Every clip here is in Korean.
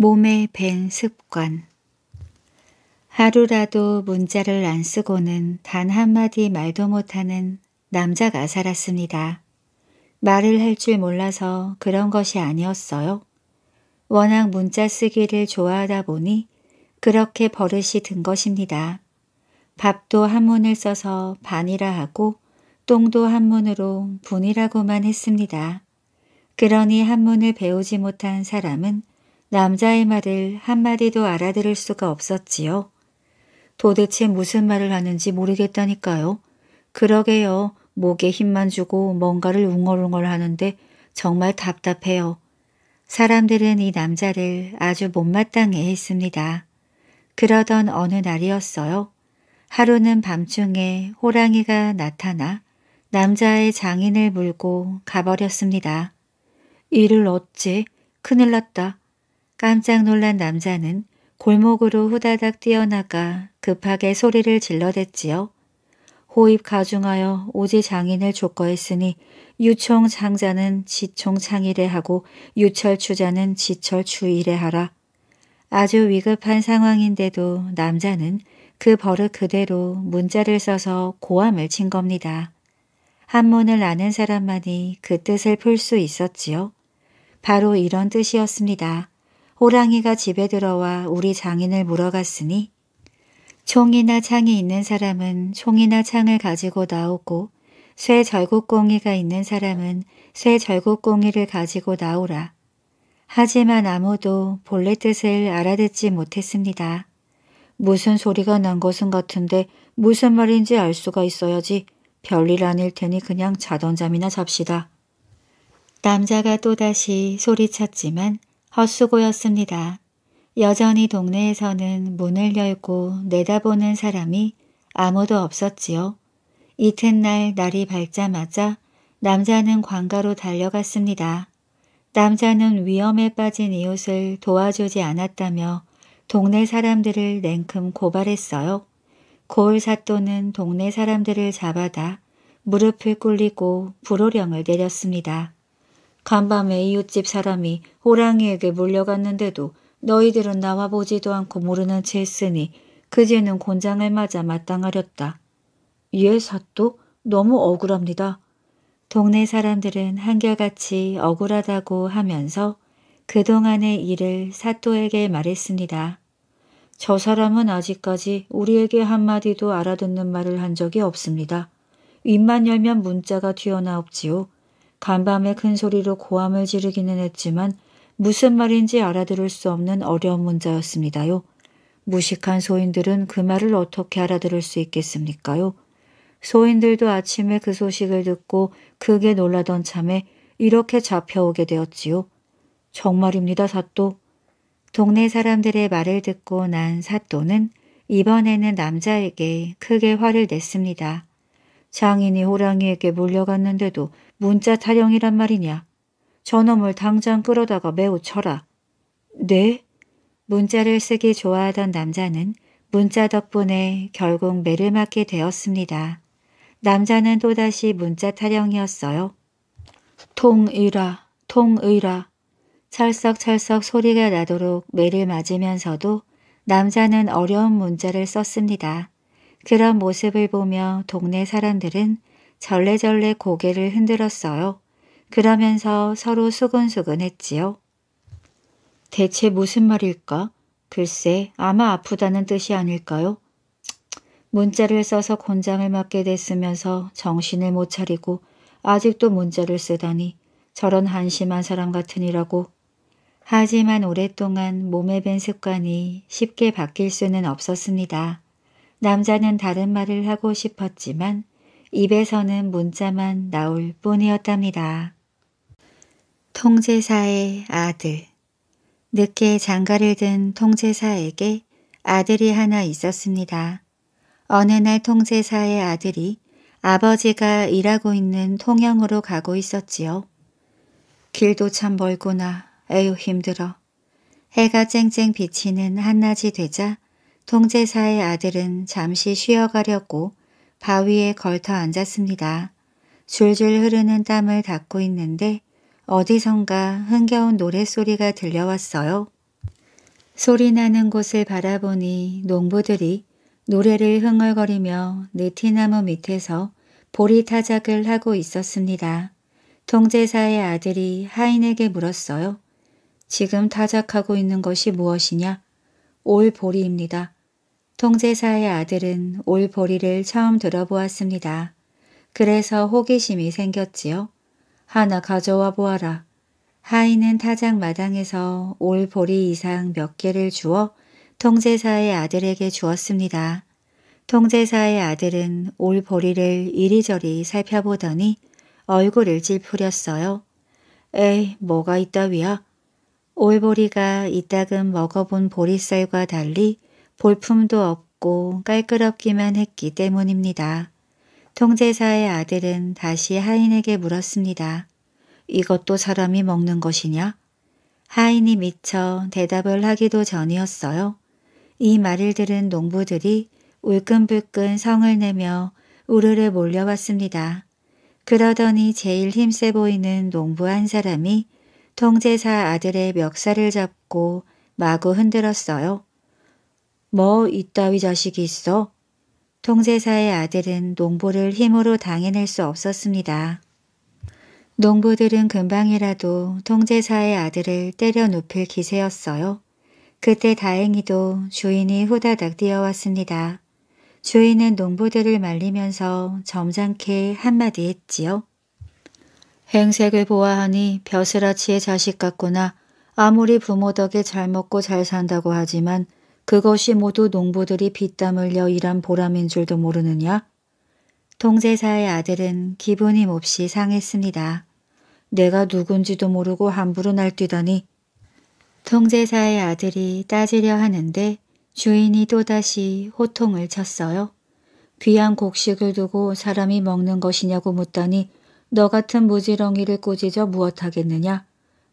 몸에 밴 습관 하루라도 문자를 안 쓰고는 단 한마디 말도 못하는 남자가 살았습니다. 말을 할 줄 몰라서 그런 것이 아니었어요. 워낙 문자 쓰기를 좋아하다 보니 그렇게 버릇이 든 것입니다. 밥도 한문을 써서 반이라 하고 똥도 한문으로 분이라고만 했습니다. 그러니 한문을 배우지 못한 사람은 남자의 말을 한마디도 알아들을 수가 없었지요. 도대체 무슨 말을 하는지 모르겠다니까요. 그러게요. 목에 힘만 주고 뭔가를 웅얼웅얼 하는데 정말 답답해요. 사람들은 이 남자를 아주 못마땅해 했습니다. 그러던 어느 날이었어요. 하루는 밤중에 호랑이가 나타나 남자의 장인을 물고 가버렸습니다. 이를 어찌 큰일 났다. 깜짝 놀란 남자는 골목으로 후다닥 뛰어나가 급하게 소리를 질러댔지요. 호입 가중하여 오지 장인을 조거했으니 유총 장자는 지총 창일에 하고 유철 추자는 지철 추일에 하라. 아주 위급한 상황인데도 남자는 그 버릇 그대로 문자를 써서 고함을 친 겁니다. 한문을 아는 사람만이 그 뜻을 풀 수 있었지요. 바로 이런 뜻이었습니다. 호랑이가 집에 들어와 우리 장인을 물어갔으니 총이나 창이 있는 사람은 총이나 창을 가지고 나오고 쇠 절곡공이가 있는 사람은 쇠 절곡공이를 가지고 나오라. 하지만 아무도 본래 뜻을 알아듣지 못했습니다. 무슨 소리가 난 것은 같은데 무슨 말인지 알 수가 있어야지 별일 아닐 테니 그냥 자던 잠이나 잡시다. 남자가 또다시 소리쳤지만 헛수고였습니다. 여전히 동네에서는 문을 열고 내다보는 사람이 아무도 없었지요. 이튿날 날이 밝자마자 남자는 관가로 달려갔습니다. 남자는 위험에 빠진 이웃을 도와주지 않았다며 동네 사람들을 냉큼 고발했어요. 고을사또는 동네 사람들을 잡아다 무릎을 꿇리고 불호령을 내렸습니다. 간밤에 이웃집 사람이 호랑이에게 물려갔는데도 너희들은 나와 보지도 않고 모르는 채 했으니 그제는 곤장을 맞아 마땅하렸다. 예, 사또? 너무 억울합니다. 동네 사람들은 한결같이 억울하다고 하면서 그동안의 일을 사또에게 말했습니다. 저 사람은 아직까지 우리에게 한마디도 알아듣는 말을 한 적이 없습니다. 입만 열면 문자가 튀어나옵지요. 간밤에 큰 소리로 고함을 지르기는 했지만 무슨 말인지 알아들을 수 없는 어려운 문자였습니다요. 무식한 소인들은 그 말을 어떻게 알아들을 수 있겠습니까요? 소인들도 아침에 그 소식을 듣고 크게 놀라던 참에 이렇게 잡혀오게 되었지요. 정말입니다, 사또. 동네 사람들의 말을 듣고 난 사또는 이번에는 남자에게 크게 화를 냈습니다. 장인이 호랑이에게 물려갔는데도 문자 타령이란 말이냐. 저놈을 당장 끌어다가 매우 쳐라. 네? 문자를 쓰기 좋아하던 남자는 문자 덕분에 결국 매를 맞게 되었습니다. 남자는 또다시 문자 타령이었어요. 통의라, 통의라. 찰썩찰썩 소리가 나도록 매를 맞으면서도 남자는 어려운 문자를 썼습니다. 그런 모습을 보며 동네 사람들은 절레절레 고개를 흔들었어요. 그러면서 서로 수근수근 했지요. 대체 무슨 말일까? 글쎄 아마 아프다는 뜻이 아닐까요? 문자를 써서 곤장을 맞게 됐으면서 정신을 못 차리고 아직도 문자를 쓰다니 저런 한심한 사람 같으니라고. 하지만 오랫동안 몸에 밴 습관이 쉽게 바뀔 수는 없었습니다. 남자는 다른 말을 하고 싶었지만 입에서는 문자만 나올 뿐이었답니다. 통제사의 아들 늦게 장가를 든 통제사에게 아들이 하나 있었습니다. 어느 날 통제사의 아들이 아버지가 일하고 있는 통영으로 가고 있었지요. 길도 참 멀구나. 에휴 힘들어. 해가 쨍쨍 비치는 한낮이 되자 통제사의 아들은 잠시 쉬어가려고 바위에 걸터 앉았습니다. 줄줄 흐르는 땀을 닦고 있는데 어디선가 흥겨운 노랫소리가 들려왔어요. 소리 나는 곳을 바라보니 농부들이 노래를 흥얼거리며 느티나무 밑에서 보리 타작을 하고 있었습니다. 통제사의 아들이 하인에게 물었어요. 지금 타작하고 있는 것이 무엇이냐? 올 보리입니다. 통제사의 아들은 올보리를 처음 들어보았습니다. 그래서 호기심이 생겼지요. 하나 가져와 보아라. 하인은 타작 마당에서 올보리 이상 몇 개를 주어 통제사의 아들에게 주었습니다. 통제사의 아들은 올보리를 이리저리 살펴보더니 얼굴을 찌푸렸어요 에이, 뭐가 있다위야? 올보리가 이따금 먹어본 보리쌀과 달리 볼품도 없고 깔끄럽기만 했기 때문입니다. 통제사의 아들은 다시 하인에게 물었습니다. 이것도 사람이 먹는 것이냐? 하인이 미쳐 대답을 하기도 전이었어요. 이 말을 들은 농부들이 울끈불끈 성을 내며 우르르 몰려왔습니다. 그러더니 제일 힘세 보이는 농부 한 사람이 통제사 아들의 멱살을 잡고 마구 흔들었어요. 뭐 이따위 자식이 있어? 통제사의 아들은 농부를 힘으로 당해낼 수 없었습니다. 농부들은 금방이라도 통제사의 아들을 때려 눕힐 기세였어요. 그때 다행히도 주인이 후다닥 뛰어왔습니다. 주인은 농부들을 말리면서 점잖게 한마디 했지요. 행색을 보아하니 벼슬아치의 자식 같구나. 아무리 부모 덕에 잘 먹고 잘 산다고 하지만 그것이 모두 농부들이 빗땀 흘려 일한 보람인 줄도 모르느냐? 통제사의 아들은 기분이 몹시 상했습니다. 내가 누군지도 모르고 함부로 날뛰다니. 통제사의 아들이 따지려 하는데 주인이 또다시 호통을 쳤어요. 귀한 곡식을 두고 사람이 먹는 것이냐고 묻다니 너 같은 무지렁이를 꾸짖어 무엇하겠느냐.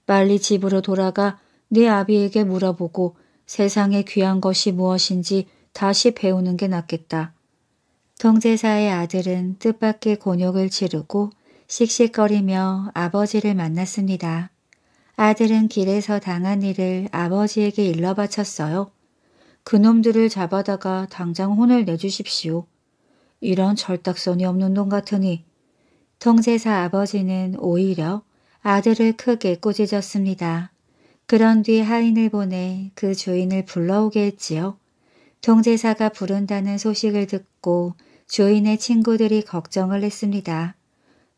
빨리 집으로 돌아가 네 아비에게 물어보고 세상에 귀한 것이 무엇인지 다시 배우는 게 낫겠다. 통제사의 아들은 뜻밖의 곤욕을 치르고 씩씩거리며 아버지를 만났습니다. 아들은 길에서 당한 일을 아버지에게 일러 바쳤어요. 그놈들을 잡아다가 당장 혼을 내주십시오. 이런 절딱선이 없는 놈 같으니 통제사 아버지는 오히려 아들을 크게 꾸짖었습니다. 그런 뒤 하인을 보내 그 주인을 불러오게 했지요. 통제사가 부른다는 소식을 듣고 주인의 친구들이 걱정을 했습니다.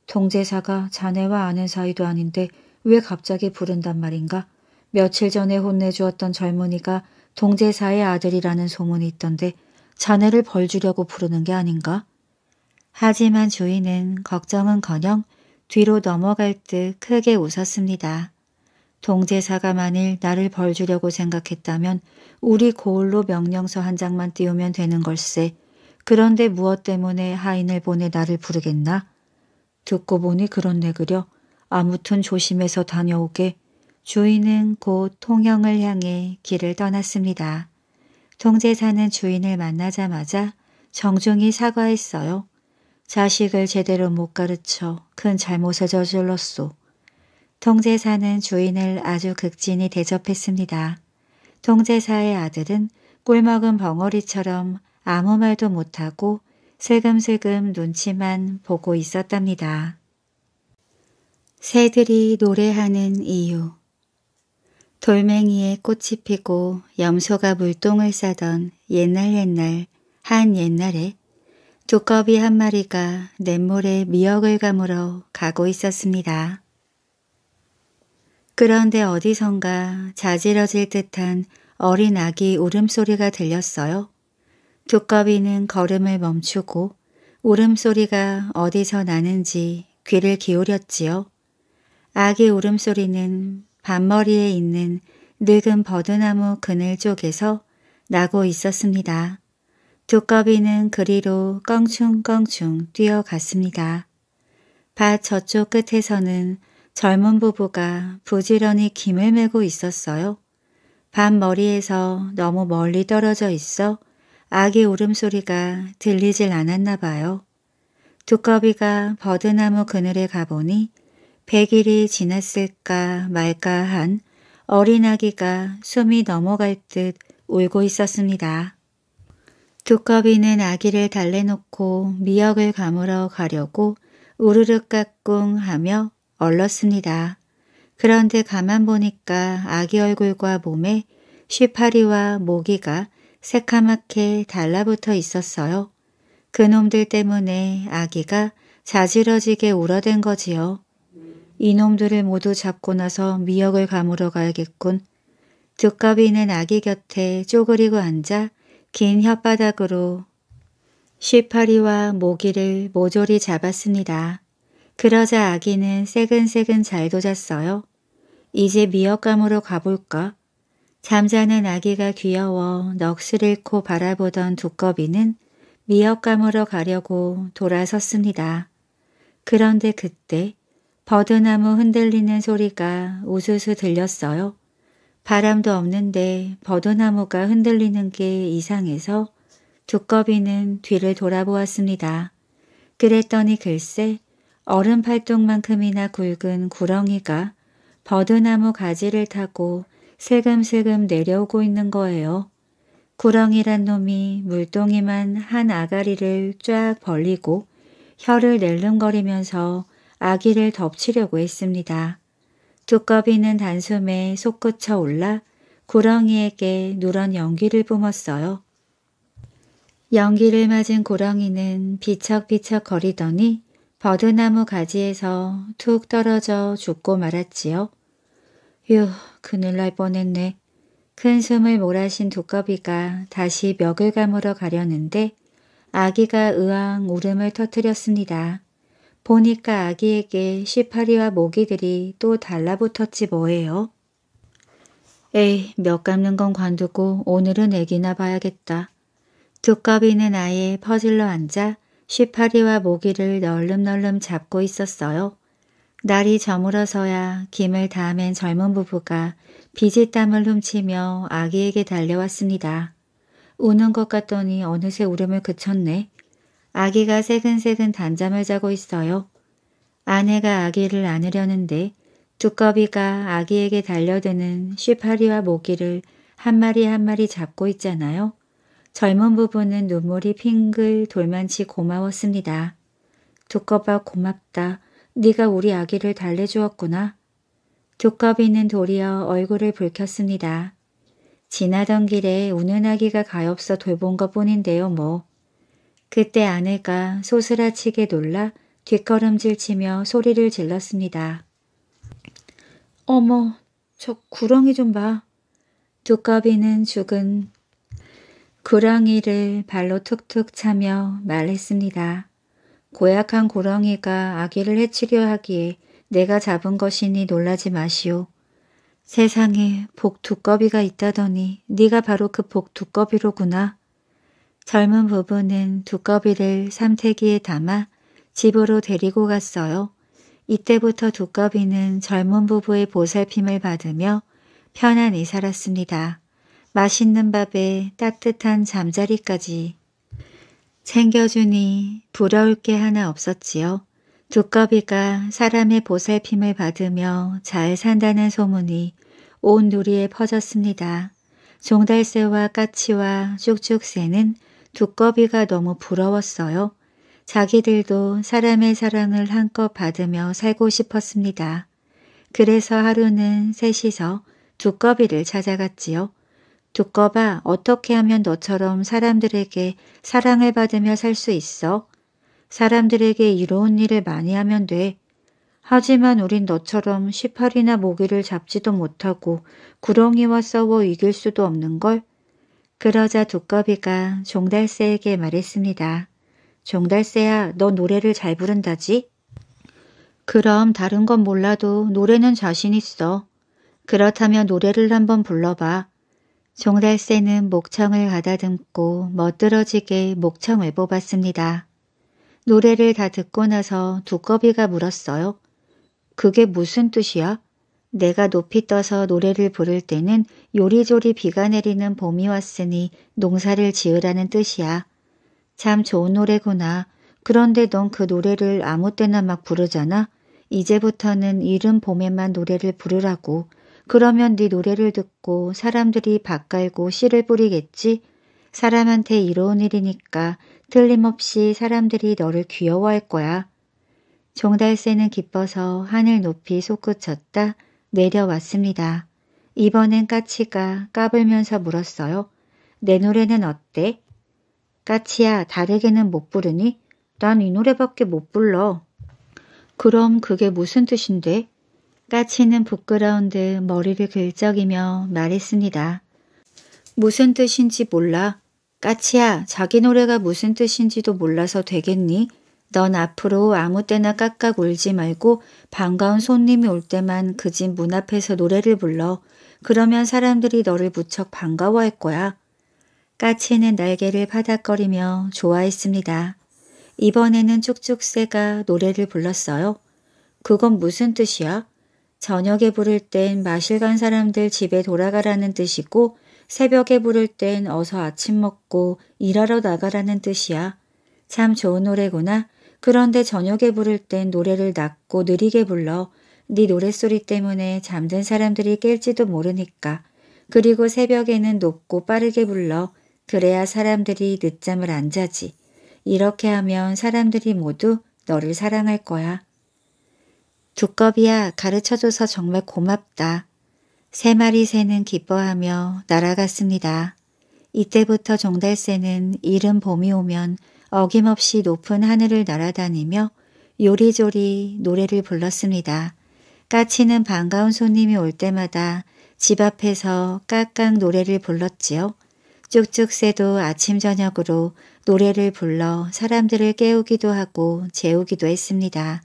통제사가 자네와 아는 사이도 아닌데 왜 갑자기 부른단 말인가? 며칠 전에 혼내주었던 젊은이가 동제사의 아들이라는 소문이 있던데 자네를 벌 주려고 부르는 게 아닌가? 하지만 주인은 걱정은커녕 뒤로 넘어갈 듯 크게 웃었습니다. 동제사가 만일 나를 벌주려고 생각했다면 우리 고을로 명령서 한 장만 띄우면 되는 걸세. 그런데 무엇 때문에 하인을 보내 나를 부르겠나? 듣고 보니 그렇네 그려. 아무튼 조심해서 다녀오게. 주인은 곧 통영을 향해 길을 떠났습니다. 동제사는 주인을 만나자마자 정중히 사과했어요. 자식을 제대로 못 가르쳐 큰 잘못을 저질렀소. 통제사는 주인을 아주 극진히 대접했습니다. 통제사의 아들은 꿀먹은 벙어리처럼 아무 말도 못하고 슬금슬금 눈치만 보고 있었답니다. 새들이 노래하는 이유 돌멩이에 꽃이 피고 염소가 물똥을 싸던 옛날 옛날 한 옛날에 두꺼비 한 마리가 냇물에 미역을 가물어 가고 있었습니다. 그런데 어디선가 자지러질 듯한 어린 아기 울음소리가 들렸어요. 두꺼비는 걸음을 멈추고 울음소리가 어디서 나는지 귀를 기울였지요. 아기 울음소리는 밤머리에 있는 늙은 버드나무 그늘 쪽에서 나고 있었습니다. 두꺼비는 그리로 껑충껑충 뛰어갔습니다. 밭 저쪽 끝에서는 젊은 부부가 부지런히 김을 메고 있었어요. 밤머리에서 너무 멀리 떨어져 있어 아기 울음소리가 들리질 않았나 봐요. 두꺼비가 버드나무 그늘에 가보니 100일이 지났을까 말까 한 어린 아기가 숨이 넘어갈 듯 울고 있었습니다. 두꺼비는 아기를 달래놓고 미역을 가물어 가려고 우르르 까꿍 하며 얼렀습니다. 그런데 가만 보니까 아기 얼굴과 몸에 쉬파리와 모기가 새카맣게 달라붙어 있었어요. 그놈들 때문에 아기가 자지러지게 울어댄 거지요. 이놈들을 모두 잡고 나서 미역을 가물어 가야겠군. 두꺼비는 아기 곁에 쪼그리고 앉아 긴 혓바닥으로 쉬파리와 모기를 모조리 잡았습니다. 그러자 아기는 새근새근 잘도 잤어요. 이제 미역감으로 가볼까? 잠자는 아기가 귀여워 넋을 잃고 바라보던 두꺼비는 미역감으로 가려고 돌아섰습니다. 그런데 그때 버드나무 흔들리는 소리가 우수수 들렸어요. 바람도 없는데 버드나무가 흔들리는 게 이상해서 두꺼비는 뒤를 돌아보았습니다. 그랬더니 글쎄 얼음 팔뚝만큼이나 굵은 구렁이가 버드나무 가지를 타고 세금세금 내려오고 있는 거예요. 구렁이란 놈이 물동이만 한 아가리를 쫙 벌리고 혀를 낼름거리면서 아기를 덮치려고 했습니다. 두꺼비는 단숨에 솟구쳐 올라 구렁이에게 누런 연기를 뿜었어요. 연기를 맞은 구렁이는 비척비척 거리더니 버드나무 가지에서 툭 떨어져 죽고 말았지요. 휴, 그늘 날 뻔했네. 큰 숨을 몰아신 두꺼비가 다시 멱을 감으러 가려는데 아기가 의왕 울음을 터뜨렸습니다. 보니까 아기에게 시파리와 모기들이 또 달라붙었지 뭐예요. 에이, 몇 감는 건 관두고 오늘은 애기나 봐야겠다. 두꺼비는 아예 퍼질러 앉아 시파리와 모기를 널름널름 잡고 있었어요. 날이 저물어서야 김을 담은 젊은 부부가 비지땀을 훔치며 아기에게 달려왔습니다. 우는 것 같더니 어느새 울음을 그쳤네. 아기가 새근새근 단잠을 자고 있어요. 아내가 아기를 안으려는데 두꺼비가 아기에게 달려드는 쉬파리와 모기를 한 마리 한 마리 잡고 있잖아요. 젊은 부부는 눈물이 핑글 돌만치 고마웠습니다. 두꺼봐 고맙다. 네가 우리 아기를 달래주었구나. 두꺼비는 도리어 얼굴을 붉혔습니다. 지나던 길에 우는 아기가 가엾어 돌본 것 뿐인데요 뭐. 그때 아내가 소스라치게 놀라 뒷걸음질 치며 소리를 질렀습니다. 어머, 저 구렁이 좀 봐. 두꺼비는 죽은 구렁이를 발로 툭툭 차며 말했습니다. 고약한 구렁이가 아기를 해치려 하기에 내가 잡은 것이니 놀라지 마시오. 세상에 복 두꺼비가 있다더니 네가 바로 그 복 두꺼비로구나. 젊은 부부는 두꺼비를 삼태기에 담아 집으로 데리고 갔어요. 이때부터 두꺼비는 젊은 부부의 보살핌을 받으며 편안히 살았습니다. 맛있는 밥에 따뜻한 잠자리까지 챙겨주니 부러울 게 하나 없었지요. 두꺼비가 사람의 보살핌을 받으며 잘 산다는 소문이 온 누리에 퍼졌습니다. 종달새와 까치와 쭉쭉새는 두꺼비가 너무 부러웠어요. 자기들도 사람의 사랑을 한껏 받으며 살고 싶었습니다. 그래서 하루는 셋이서 두꺼비를 찾아갔지요. 두꺼봐 어떻게 하면 너처럼 사람들에게 사랑을 받으며 살 수 있어? 사람들에게 이로운 일을 많이 하면 돼. 하지만 우린 너처럼 시팔이나 모기를 잡지도 못하고 구렁이와 싸워 이길 수도 없는걸? 그러자 두꺼비가 종달새에게 말했습니다. 종달새야, 너 노래를 잘 부른다지? 그럼 다른 건 몰라도 노래는 자신 있어. 그렇다면 노래를 한번 불러봐. 종달새는 목청을 가다듬고 멋들어지게 목청을 뽑았습니다. 노래를 다 듣고 나서 두꺼비가 물었어요. 그게 무슨 뜻이야? 내가 높이 떠서 노래를 부를 때는 요리조리 비가 내리는 봄이 왔으니 농사를 지으라는 뜻이야. 참 좋은 노래구나. 그런데 넌 그 노래를 아무 때나 막 부르잖아. 이제부터는 이른 봄에만 노래를 부르라고. 그러면 네 노래를 듣고 사람들이 밥갈고 씨를 뿌리겠지? 사람한테 이로운 일이니까 틀림없이 사람들이 너를 귀여워할 거야. 종달새는 기뻐서 하늘 높이 솟구쳤다 내려왔습니다. 이번엔 까치가 까불면서 물었어요. 내 노래는 어때? 까치야 다르게는 못 부르니? 난 이 노래밖에 못 불러. 그럼 그게 무슨 뜻인데? 까치는 부끄러운 듯 머리를 긁적이며 말했습니다. 무슨 뜻인지 몰라. 까치야, 자기 노래가 무슨 뜻인지도 몰라서 되겠니? 넌 앞으로 아무 때나 깍깍 울지 말고 반가운 손님이 올 때만 그 집 문 앞에서 노래를 불러. 그러면 사람들이 너를 무척 반가워할 거야. 까치는 날개를 파닥거리며 좋아했습니다. 이번에는 쭉쭉새가 노래를 불렀어요. 그건 무슨 뜻이야? 저녁에 부를 땐 마실 간 사람들 집에 돌아가라는 뜻이고 새벽에 부를 땐 어서 아침 먹고 일하러 나가라는 뜻이야. 참 좋은 노래구나. 그런데 저녁에 부를 땐 노래를 낮고 느리게 불러. 네 노랫소리 때문에 잠든 사람들이 깰지도 모르니까. 그리고 새벽에는 높고 빠르게 불러. 그래야 사람들이 늦잠을 안 자지. 이렇게 하면 사람들이 모두 너를 사랑할 거야. 두꺼비야 가르쳐줘서 정말 고맙다. 세 마리 새는 기뻐하며 날아갔습니다. 이때부터 종달새는 이른 봄이 오면 어김없이 높은 하늘을 날아다니며 요리조리 노래를 불렀습니다. 까치는 반가운 손님이 올 때마다 집 앞에서 깍깍 노래를 불렀지요. 쭉쭉새도 아침 저녁으로 노래를 불러 사람들을 깨우기도 하고 재우기도 했습니다.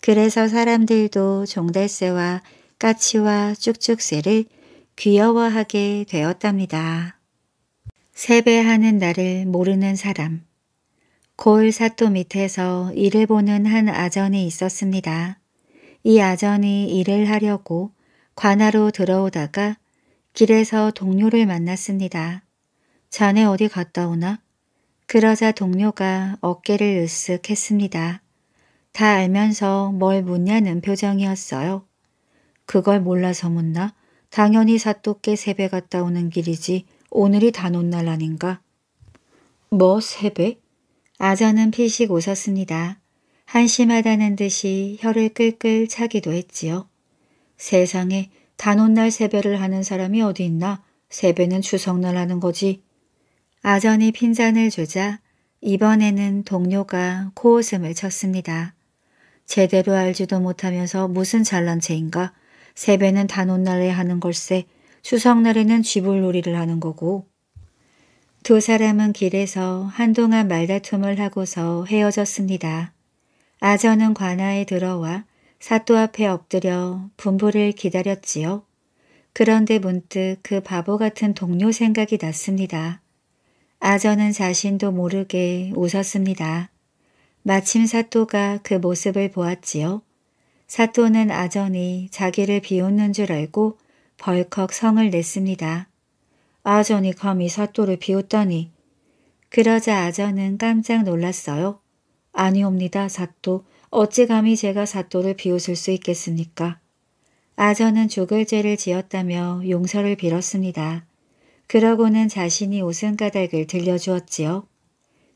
그래서 사람들도 종달새와 까치와 쭉쭉새를 귀여워하게 되었답니다. 세배하는 날을 모르는 사람 골사토 밑에서 일을 보는 한 아전이 있었습니다. 이 아전이 일을 하려고 관하로 들어오다가 길에서 동료를 만났습니다. 전에 어디 갔다 오나? 그러자 동료가 어깨를 으쓱 했습니다. 다 알면서 뭘 묻냐는 표정이었어요. 그걸 몰라서 묻나? 당연히 사또께 세배 갔다 오는 길이지 오늘이 단오날 아닌가? 뭐 세배? 아자는 피식 웃었습니다. 한심하다는 듯이 혀를 끌끌 차기도 했지요. 세상에 단오날 세배를 하는 사람이 어디 있나? 세배는 추석날 하는 거지. 아전이 핀잔을 주자 이번에는 동료가 코웃음을 쳤습니다. 제대로 알지도 못하면서 무슨 잘난 체인가. 세배는 단오날에 하는 걸세. 추석날에는 쥐불놀이를 하는 거고. 두 사람은 길에서 한동안 말다툼을 하고서 헤어졌습니다. 아저는 관아에 들어와 사또 앞에 엎드려 분부를 기다렸지요. 그런데 문득 그 바보 같은 동료 생각이 났습니다. 아저는 자신도 모르게 웃었습니다. 마침 사또가 그 모습을 보았지요. 사또는 아전이 자기를 비웃는 줄 알고 벌컥 성을 냈습니다. 아전이 감히 사또를 비웃다니. 그러자 아전은 깜짝 놀랐어요. 아니옵니다, 사또. 어찌 감히 제가 사또를 비웃을 수 있겠습니까? 아전은 죽을 죄를 지었다며 용서를 빌었습니다. 그러고는 자신이 웃은 까닭을 들려주었지요.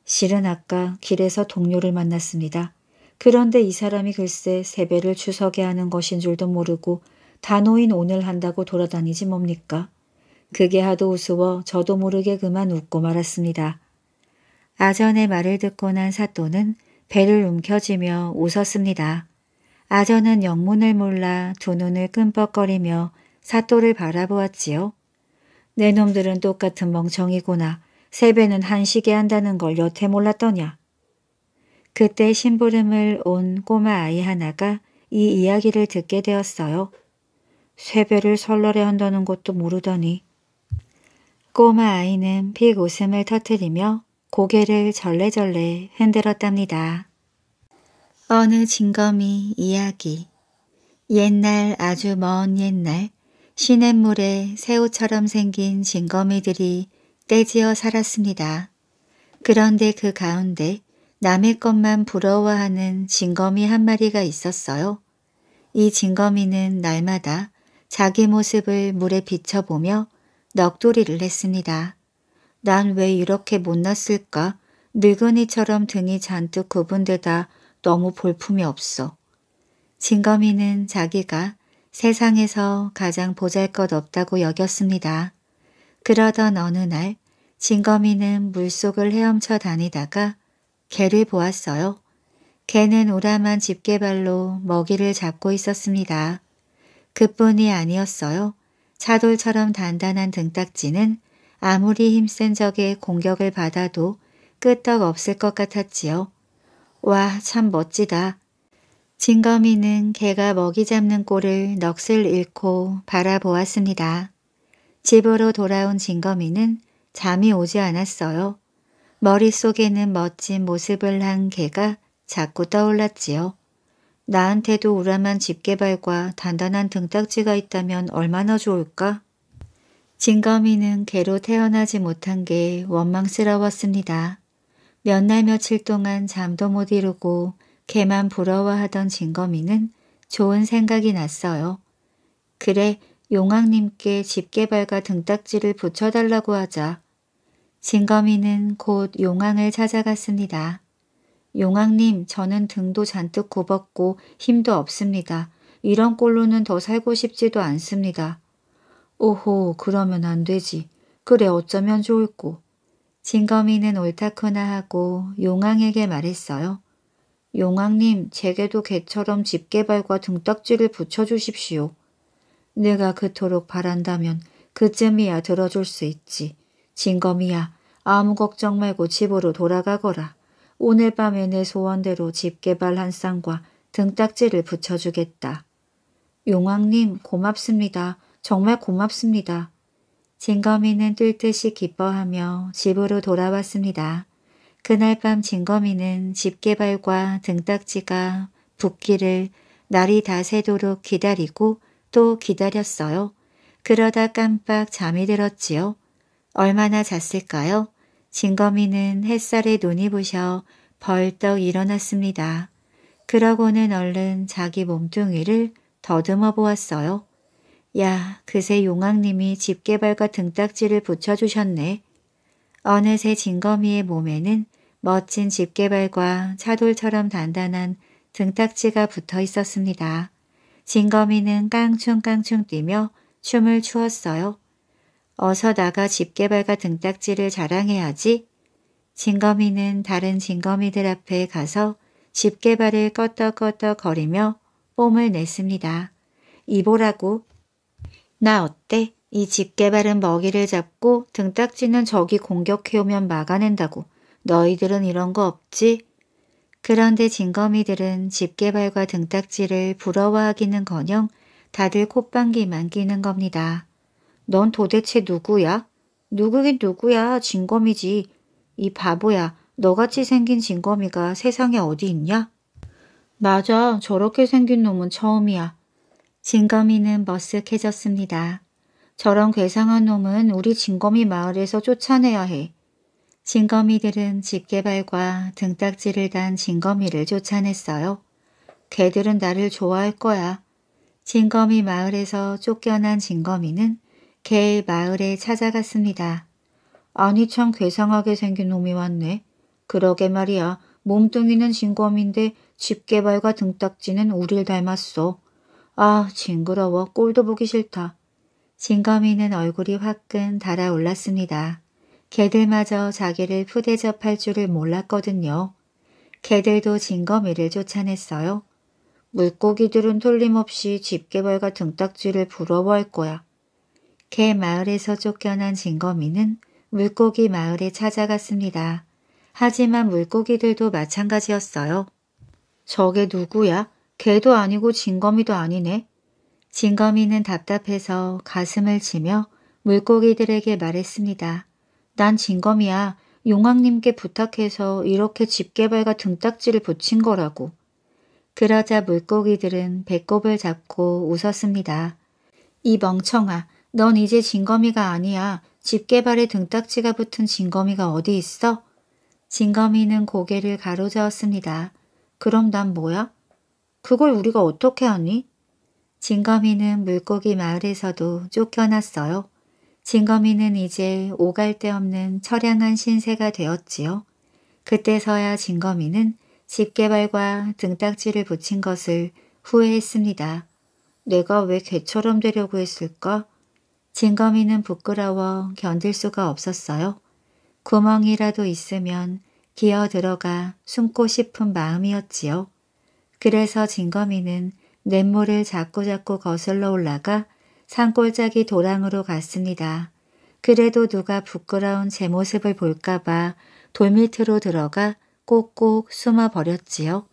실은 아까 길에서 동료를 만났습니다. 그런데 이 사람이 글쎄 세배를 추석에 하는 것인 줄도 모르고 단호인 오늘 한다고 돌아다니지 뭡니까? 그게 하도 우스워 저도 모르게 그만 웃고 말았습니다. 아전의 말을 듣고 난 사또는 배를 움켜쥐며 웃었습니다. 아전은 영문을 몰라 두 눈을 끔뻑거리며 사또를 바라보았지요. 내 놈들은 똑같은 멍청이구나. 세배는 한식에 한다는 걸 여태 몰랐더냐. 그때 심부름을 온 꼬마 아이 하나가 이 이야기를 듣게 되었어요. 세배를 설날에 한다는 것도 모르더니 꼬마 아이는 빅 웃음을 터뜨리며 고개를 절레절레 흔들었답니다. 어느 징검이 이야기 옛날 아주 먼 옛날 시냇물에 새우처럼 생긴 징거미들이 떼지어 살았습니다. 그런데 그 가운데 남의 것만 부러워하는 징검이한 마리가 있었어요. 이징검이는 날마다 자기 모습을 물에 비춰보며 넋두리를 했습니다. 난 왜 이렇게 못났을까? 늙은이처럼 등이 잔뜩 구분되다 너무 볼품이 없어. 징검이는 자기가 세상에서 가장 보잘것없다고 여겼습니다. 그러던 어느 날 진거미는 물속을 헤엄쳐 다니다가 개를 보았어요. 개는 오람한 집게발로 먹이를 잡고 있었습니다. 그뿐이 아니었어요. 차돌처럼 단단한 등딱지는 아무리 힘센 적의 공격을 받아도 끄떡 없을 것 같았지요. 와, 참 멋지다. 진거미는 개가 먹이 잡는 꼴을 넋을 잃고 바라보았습니다. 집으로 돌아온 진거미는 잠이 오지 않았어요. 머릿속에는 멋진 모습을 한 개가 자꾸 떠올랐지요. 나한테도 우람한 집게발과 단단한 등딱지가 있다면 얼마나 좋을까? 진검이는 개로 태어나지 못한 게 원망스러웠습니다. 몇 날 며칠 동안 잠도 못 이루고 개만 부러워하던 진검이는 좋은 생각이 났어요. 그래, 용왕님께 집게발과 등딱지를 붙여달라고 하자 진거미는곧 용왕을 찾아갔습니다. 용왕님 저는 등도 잔뜩 굽었고 힘도 없습니다. 이런 꼴로는 더 살고 싶지도 않습니다. 오호 그러면 안 되지. 그래 어쩌면 좋을꼬. 진거미는옳다크나 하고 용왕에게 말했어요. 용왕님 제게도 개처럼 집게발과 등딱지를 붙여주십시오. 내가 그토록 바란다면 그쯤이야 들어줄 수 있지. 진검이야 아무 걱정 말고 집으로 돌아가거라. 오늘 밤에 내 소원대로 집 개발 한 쌍과 등딱지를 붙여주겠다. 용왕님 고맙습니다. 정말 고맙습니다. 진검이는 뛸 듯이 기뻐하며 집으로 돌아왔습니다. 그날 밤 진검이는 집 개발과 등딱지가 붓기를 날이 다 새도록 기다리고 또 기다렸어요. 그러다 깜빡 잠이 들었지요. 얼마나 잤을까요? 진거미는 햇살에 눈이 부셔 벌떡 일어났습니다. 그러고는 얼른 자기 몸뚱이를 더듬어 보았어요. 야, 그새 용왕님이 집게발과 등딱지를 붙여주셨네. 어느새 진거미의 몸에는 멋진 집게발과 차돌처럼 단단한 등딱지가 붙어 있었습니다. 진거미는 깡충깡충 뛰며 춤을 추었어요. 어서 나가 집게발과 등딱지를 자랑해야지. 진거미는 다른 진거미들 앞에 가서 집게발을 껐덕껐덕 거리며 뽐을 냈습니다. 이보라고. 나 어때? 이 집게발은 먹이를 잡고 등딱지는 저기 공격해오면 막아낸다고. 너희들은 이런 거 없지? 그런데 진거미들은 집게발과 등딱지를 부러워하기는커녕 다들 콧방귀만 끼는 겁니다. 넌 도대체 누구야? 누구긴 누구야 진거미지이 바보야 너같이 생긴 진거미가 세상에 어디 있냐? 맞아 저렇게 생긴 놈은 처음이야. 진거미는 머쓱해졌습니다. 저런 괴상한 놈은 우리 진거미 마을에서 쫓아내야 해. 징거미들은 집게발과 등딱지를 단징거미를 쫓아냈어요. 개들은 나를 좋아할 거야. 징거미 마을에서 쫓겨난 징거미는 개의 마을에 찾아갔습니다. 아니 참 괴상하게 생긴 놈이 왔네. 그러게 말이야. 몸뚱이는 징거미인데 집게발과 등딱지는 우릴 닮았어. 아 징그러워 꼴도 보기 싫다. 징거미는 얼굴이 화끈 달아올랐습니다. 개들마저 자기를 푸대접할 줄을 몰랐거든요. 개들도 징거미를 쫓아냈어요. 물고기들은 틀림없이 집게벌과 등딱지를 부러워할 거야. 개 마을에서 쫓겨난 징거미는 물고기 마을에 찾아갔습니다. 하지만 물고기들도 마찬가지였어요. 저게 누구야? 개도 아니고 징거미도 아니네. 징거미는 답답해서 가슴을 치며 물고기들에게 말했습니다. 난 진검이야. 용왕님께 부탁해서 이렇게 집게발과 등딱지를 붙인 거라고. 그러자 물고기들은 배꼽을 잡고 웃었습니다. 이 멍청아, 넌 이제 진검이가 아니야. 집게발에 등딱지가 붙은 진검이가 어디 있어? 진검이는 고개를 가로저었습니다. 그럼 난 뭐야? 그걸 우리가 어떻게 하니? 진검이는 물고기 마을에서도 쫓겨났어요. 진거미는 이제 오갈 데 없는 처량한 신세가 되었지요. 그때서야 진거미는 집게발과 등딱지를 붙인 것을 후회했습니다. 내가 왜 개처럼 되려고 했을까? 진거미는 부끄러워 견딜 수가 없었어요. 구멍이라도 있으면 기어 들어가 숨고 싶은 마음이었지요. 그래서 진거미는 냇물을 자꾸자꾸 거슬러 올라가 산골짜기 도랑으로 갔습니다. 그래도 누가 부끄러운 제 모습을 볼까봐 돌 밑으로 들어가 꼭꼭 숨어버렸지요.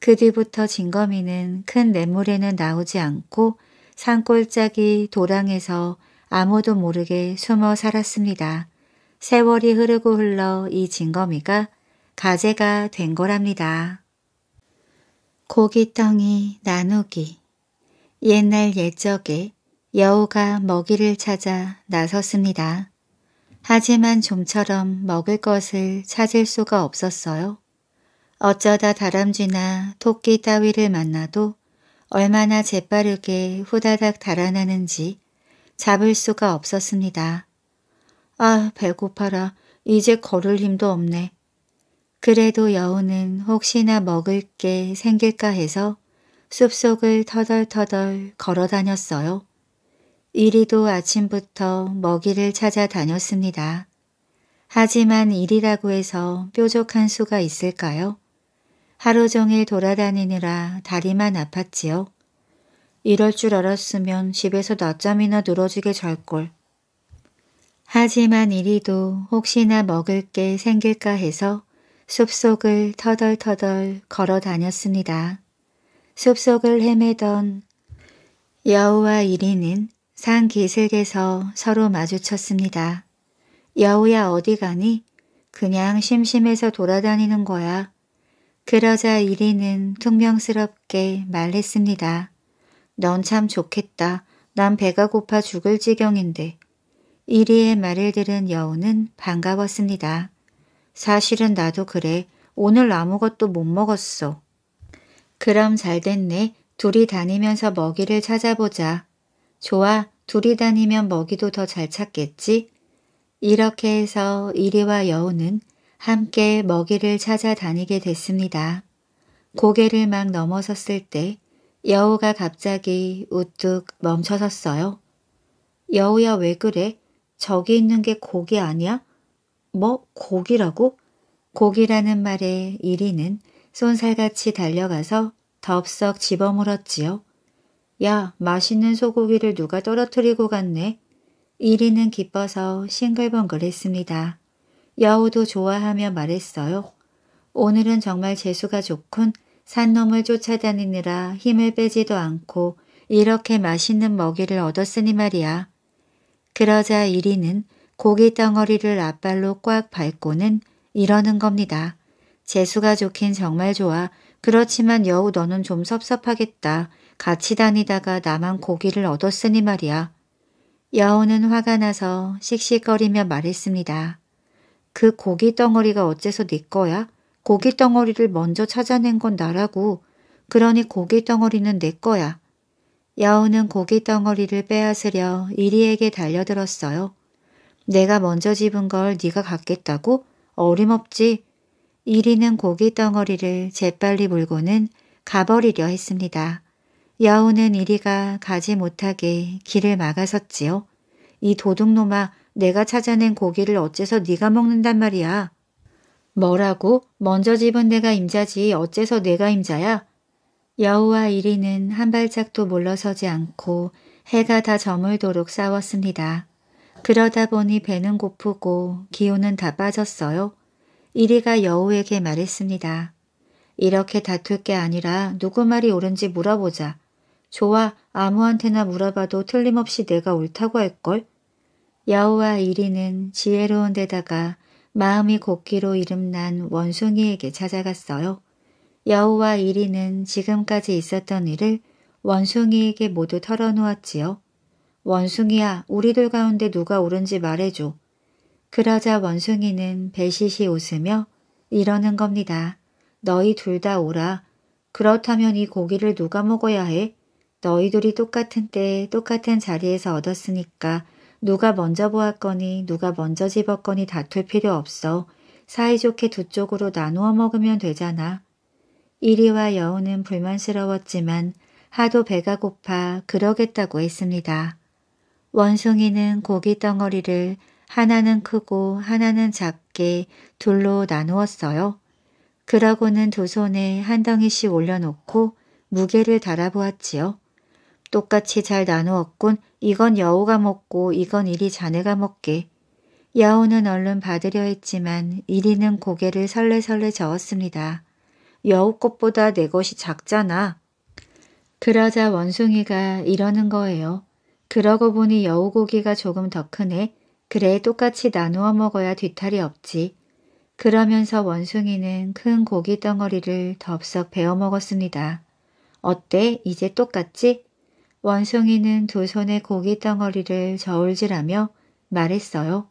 그 뒤부터 진거미는큰 냇물에는 나오지 않고 산골짜기 도랑에서 아무도 모르게 숨어 살았습니다. 세월이 흐르고 흘러 이진거미가 가재가 된 거랍니다. 고기덩이 나누기 옛날 옛적에 여우가 먹이를 찾아 나섰습니다. 하지만 좀처럼 먹을 것을 찾을 수가 없었어요. 어쩌다 다람쥐나 토끼 따위를 만나도 얼마나 재빠르게 후다닥 달아나는지 잡을 수가 없었습니다. 아 배고파라 이제 걸을 힘도 없네. 그래도 여우는 혹시나 먹을 게 생길까 해서 숲속을 터덜터덜 걸어 다녔어요. 이리도 아침부터 먹이를 찾아다녔습니다. 하지만 일이라고 해서 뾰족한 수가 있을까요? 하루 종일 돌아다니느라 다리만 아팠지요. 이럴 줄 알았으면 집에서 낮잠이나 늘어지게 잘걸. 하지만 이리도 혹시나 먹을 게 생길까 해서 숲속을 터덜터덜 걸어 다녔습니다. 숲속을 헤매던 여우와 이리는 산 기슭에서 서로 마주쳤습니다. 여우야 어디 가니? 그냥 심심해서 돌아다니는 거야. 그러자 이리는 퉁명스럽게 말했습니다. 넌 참 좋겠다. 난 배가 고파 죽을 지경인데. 이리의 말을 들은 여우는 반가웠습니다. 사실은 나도 그래. 오늘 아무것도 못 먹었어. 그럼 잘 됐네. 둘이 다니면서 먹이를 찾아보자. 좋아, 둘이 다니면 먹이도 더 잘 찾겠지? 이렇게 해서 이리와 여우는 함께 먹이를 찾아다니게 됐습니다. 고개를 막 넘어섰을 때 여우가 갑자기 우뚝 멈춰섰어요. 여우야 왜 그래? 저기 있는 게 고기 아니야? 뭐 고기라고? 고기라는 말에 이리는 쏜살같이 달려가서 덥석 집어물었지요. 야, 맛있는 소고기를 누가 떨어뜨리고 갔네. 이리는 기뻐서 싱글벙글했습니다. 여우도 좋아하며 말했어요. 오늘은 정말 재수가 좋군. 산놈을 쫓아다니느라 힘을 빼지도 않고 이렇게 맛있는 먹이를 얻었으니 말이야. 그러자 이리는 고기 덩어리를 앞발로 꽉 밟고는 이러는 겁니다. 재수가 좋긴 정말 좋아. 그렇지만 여우 너는 좀 섭섭하겠다. 같이 다니다가 나만 고기를 얻었으니 말이야. 여우는 화가 나서 씩씩거리며 말했습니다. 그 고기 덩어리가 어째서 네 거야? 고기 덩어리를 먼저 찾아낸 건 나라고. 그러니 고기 덩어리는 내 거야. 여우는 고기 덩어리를 빼앗으려 이리에게 달려들었어요. 내가 먼저 집은 걸 네가 갖겠다고? 어림없지. 이리는 고기 덩어리를 재빨리 물고는 가버리려 했습니다. 여우는 이리가 가지 못하게 길을 막아섰지요. 이 도둑놈아 내가 찾아낸 고기를 어째서 네가 먹는단 말이야. 뭐라고? 먼저 집은 내가 임자지 어째서 내가 임자야? 여우와 이리는 한 발짝도 물러서지 않고 해가 다 저물도록 싸웠습니다. 그러다 보니 배는 고프고 기운은 다 빠졌어요. 이리가 여우에게 말했습니다. 이렇게 다툴 게 아니라 누구 말이 옳은지 물어보자. 좋아, 아무한테나 물어봐도 틀림없이 내가 옳다고 할걸? 여호와 이리는 지혜로운 데다가 마음이 곱기로 이름난 원숭이에게 찾아갔어요. 여호와 이리는 지금까지 있었던 일을 원숭이에게 모두 털어놓았지요. 원숭이야, 우리 들 가운데 누가 옳은지 말해줘. 그러자 원숭이는 배시시 웃으며 이러는 겁니다. 너희 둘 다 오라. 그렇다면 이 고기를 누가 먹어야 해? 너희들이 똑같은 때 똑같은 자리에서 얻었으니까 누가 먼저 보았거니 누가 먼저 집었거니 다툴 필요 없어. 사이좋게 두 쪽으로 나누어 먹으면 되잖아. 이리와 여우는 불만스러웠지만 하도 배가 고파 그러겠다고 했습니다. 원숭이는 고기 덩어리를 하나는 크고 하나는 작게 둘로 나누었어요. 그러고는 두 손에 한 덩이씩 올려놓고 무게를 달아보았지요. 똑같이 잘 나누었군. 이건 여우가 먹고 이건 이리 자네가 먹게. 여우는 얼른 받으려 했지만 이리는 고개를 설레설레 저었습니다. 여우꽃보다 내 것이 작잖아. 그러자 원숭이가 이러는 거예요. 그러고 보니 여우고기가 조금 더 크네. 그래 똑같이 나누어 먹어야 뒤탈이 없지. 그러면서 원숭이는 큰 고기 덩어리를 덥석 베어 먹었습니다. 어때? 이제 똑같지? 원숭이는 두 손에 고깃 덩어리를 저울질하며 말했어요.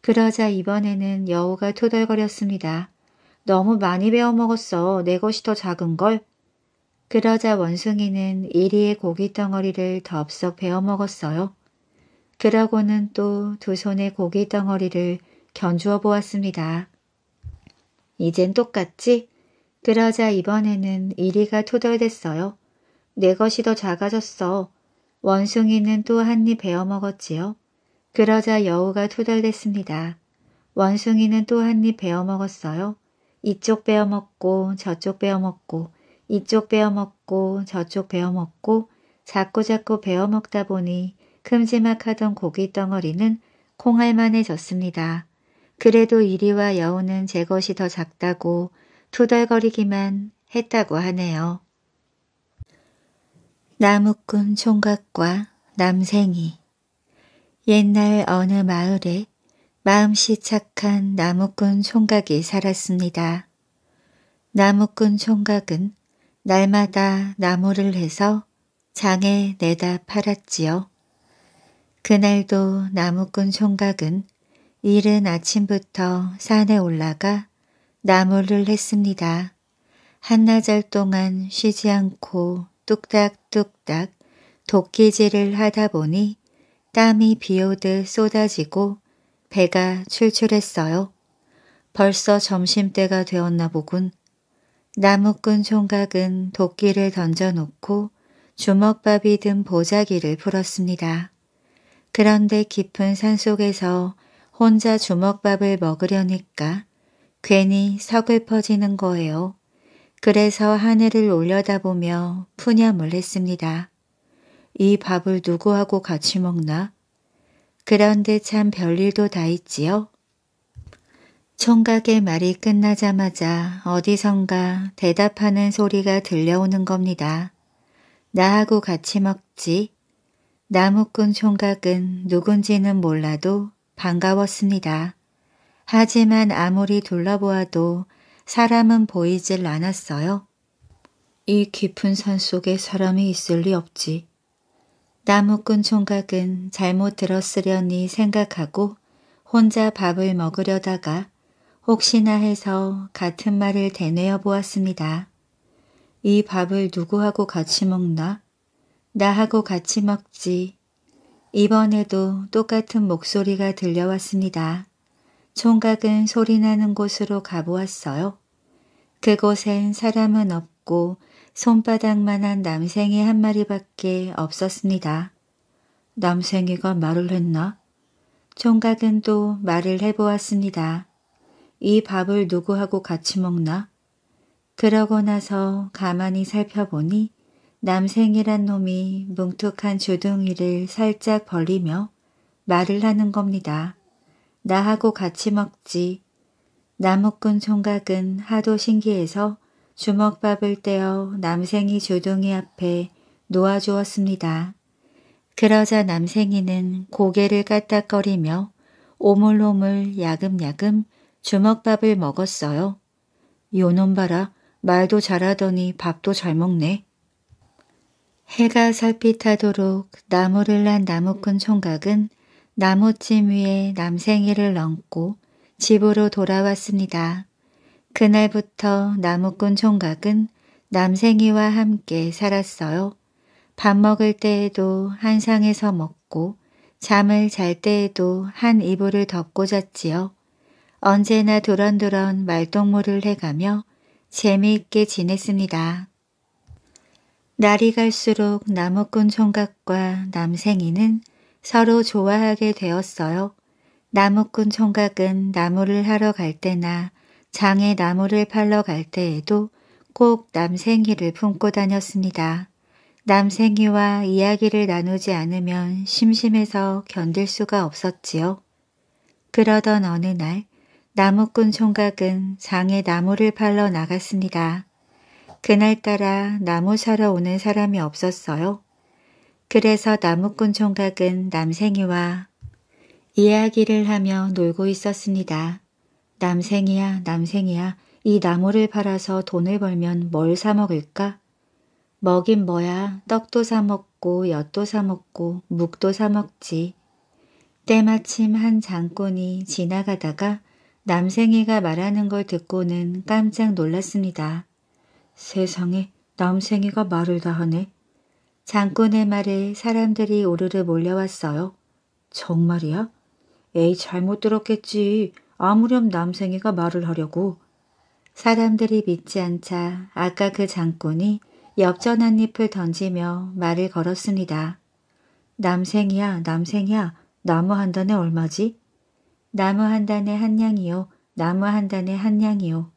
그러자 이번에는 여우가 토덜거렸습니다. 너무 많이 베어 먹었어. 내 것이 더 작은 걸. 그러자 원숭이는 이리의 고깃 덩어리를 덥석 베어 먹었어요. 그러고는 또 두 손에 고깃 덩어리를 견주어 보았습니다. 이젠 똑같지? 그러자 이번에는 이리가 토덜댔어요. 내 것이 더 작아졌어. 원숭이는 또 한 입 베어 먹었지요. 그러자 여우가 투덜댔습니다. 원숭이는 또 한 입 베어 먹었어요. 이쪽 베어 먹고 저쪽 베어 먹고 이쪽 베어 먹고 저쪽 베어 먹고 자꾸자꾸 베어 먹다 보니 큼지막하던 고기 덩어리는 콩알만해졌습니다. 그래도 이리와 여우는 제 것이 더 작다고 투덜거리기만 했다고 하네요. 나무꾼 총각과 남생이 옛날 어느 마을에 마음씨 착한 나무꾼 총각이 살았습니다. 나무꾼 총각은 날마다 나무를 해서 장에 내다 팔았지요. 그날도 나무꾼 총각은 이른 아침부터 산에 올라가 나무를 했습니다. 한나절 동안 쉬지 않고 뚝딱뚝딱 도끼질을 하다 보니 땀이 비오듯 쏟아지고 배가 출출했어요. 벌써 점심때가 되었나 보군. 나무꾼 총각은 도끼를 던져놓고 주먹밥이 든 보자기를 풀었습니다. 그런데 깊은 산속에서 혼자 주먹밥을 먹으려니까 괜히 서글퍼지는 거예요. 그래서 하늘을 올려다보며 푸념을 했습니다. 이 밥을 누구하고 같이 먹나? 그런데 참 별일도 다 있지요. 총각의 말이 끝나자마자 어디선가 대답하는 소리가 들려오는 겁니다. 나하고 같이 먹지. 나무꾼 총각은 누군지는 몰라도 반가웠습니다. 하지만 아무리 둘러보아도 사람은 보이질 않았어요. 이 깊은 산속에 사람이 있을 리 없지. 나무꾼 총각은 잘못 들었으려니 생각하고 혼자 밥을 먹으려다가 혹시나 해서 같은 말을 대뇌어 보았습니다. 이 밥을 누구하고 같이 먹나? 나하고 같이 먹지. 이번에도 똑같은 목소리가 들려왔습니다. 총각은 소리나는 곳으로 가보았어요. 그곳엔 사람은 없고 손바닥만한 남생이 한 마리밖에 없었습니다. 남생이가 말을 했나? 총각은 또 말을 해보았습니다. 이 밥을 누구하고 같이 먹나? 그러고 나서 가만히 살펴보니 남생이란 놈이 뭉툭한 주둥이를 살짝 벌리며 말을 하는 겁니다. 나하고 같이 먹지. 나무꾼 총각은 하도 신기해서 주먹밥을 떼어 남생이 조동이 앞에 놓아주었습니다. 그러자 남생이는 고개를 까딱거리며 오물오물 야금야금 주먹밥을 먹었어요. 요놈 봐라 말도 잘하더니 밥도 잘 먹네. 해가 살핏하도록 나무를 난 나무꾼 총각은 나무찜 위에 남생이를 얹고 집으로 돌아왔습니다. 그날부터 나무꾼 총각은 남생이와 함께 살았어요. 밥 먹을 때에도 한 상에서 먹고 잠을 잘 때에도 한 이불을 덮고 잤지요. 언제나 두런두런 말동무를 해가며 재미있게 지냈습니다. 날이 갈수록 나무꾼 총각과 남생이는 서로 좋아하게 되었어요. 나무꾼 총각은 나무를 하러 갈 때나 장에 나무를 팔러 갈 때에도 꼭 남생이를 품고 다녔습니다. 남생이와 이야기를 나누지 않으면 심심해서 견딜 수가 없었지요. 그러던 어느 날 나무꾼 총각은 장에 나무를 팔러 나갔습니다. 그날따라 나무 사러 오는 사람이 없었어요. 그래서 나무꾼 총각은 남생이와 이야기를 하며 놀고 있었습니다. 남생이야 남생이야 이 나무를 팔아서 돈을 벌면 뭘 사먹을까? 먹인 뭐야 떡도 사먹고 엿도 사먹고 묵도 사먹지. 때마침 한 장꾼이 지나가다가 남생이가 말하는 걸 듣고는 깜짝 놀랐습니다. 세상에 남생이가 말을 다 하네. 장군의 말에 사람들이 오르르 몰려왔어요. 정말이야? 에이 잘못 들었겠지. 아무렴 남생이가 말을 하려고. 사람들이 믿지 않자 아까 그 장군이 엽전 한 잎을 던지며 말을 걸었습니다. 남생이야 남생이야 나무 한 단에 얼마지? 나무 한 단에 한냥이요 나무 한 단에 한냥이요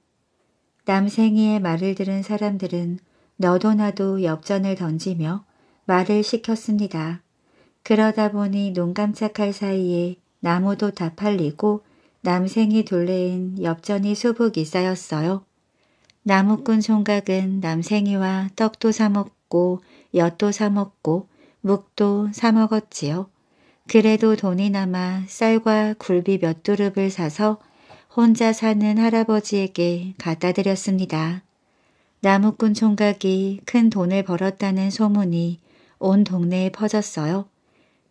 남생이의 말을 들은 사람들은 너도 나도 엽전을 던지며 말을 시켰습니다. 그러다 보니 눈 깜짝할 사이에 나무도 다 팔리고 남생이 둘레인 엽전이 수북이 쌓였어요. 나무꾼 총각은 남생이와 떡도 사먹고 엿도 사먹고 묵도 사먹었지요. 그래도 돈이 남아 쌀과 굴비 몇 두릅을 사서 혼자 사는 할아버지에게 갖다 드렸습니다. 나무꾼 총각이 큰 돈을 벌었다는 소문이 온 동네에 퍼졌어요.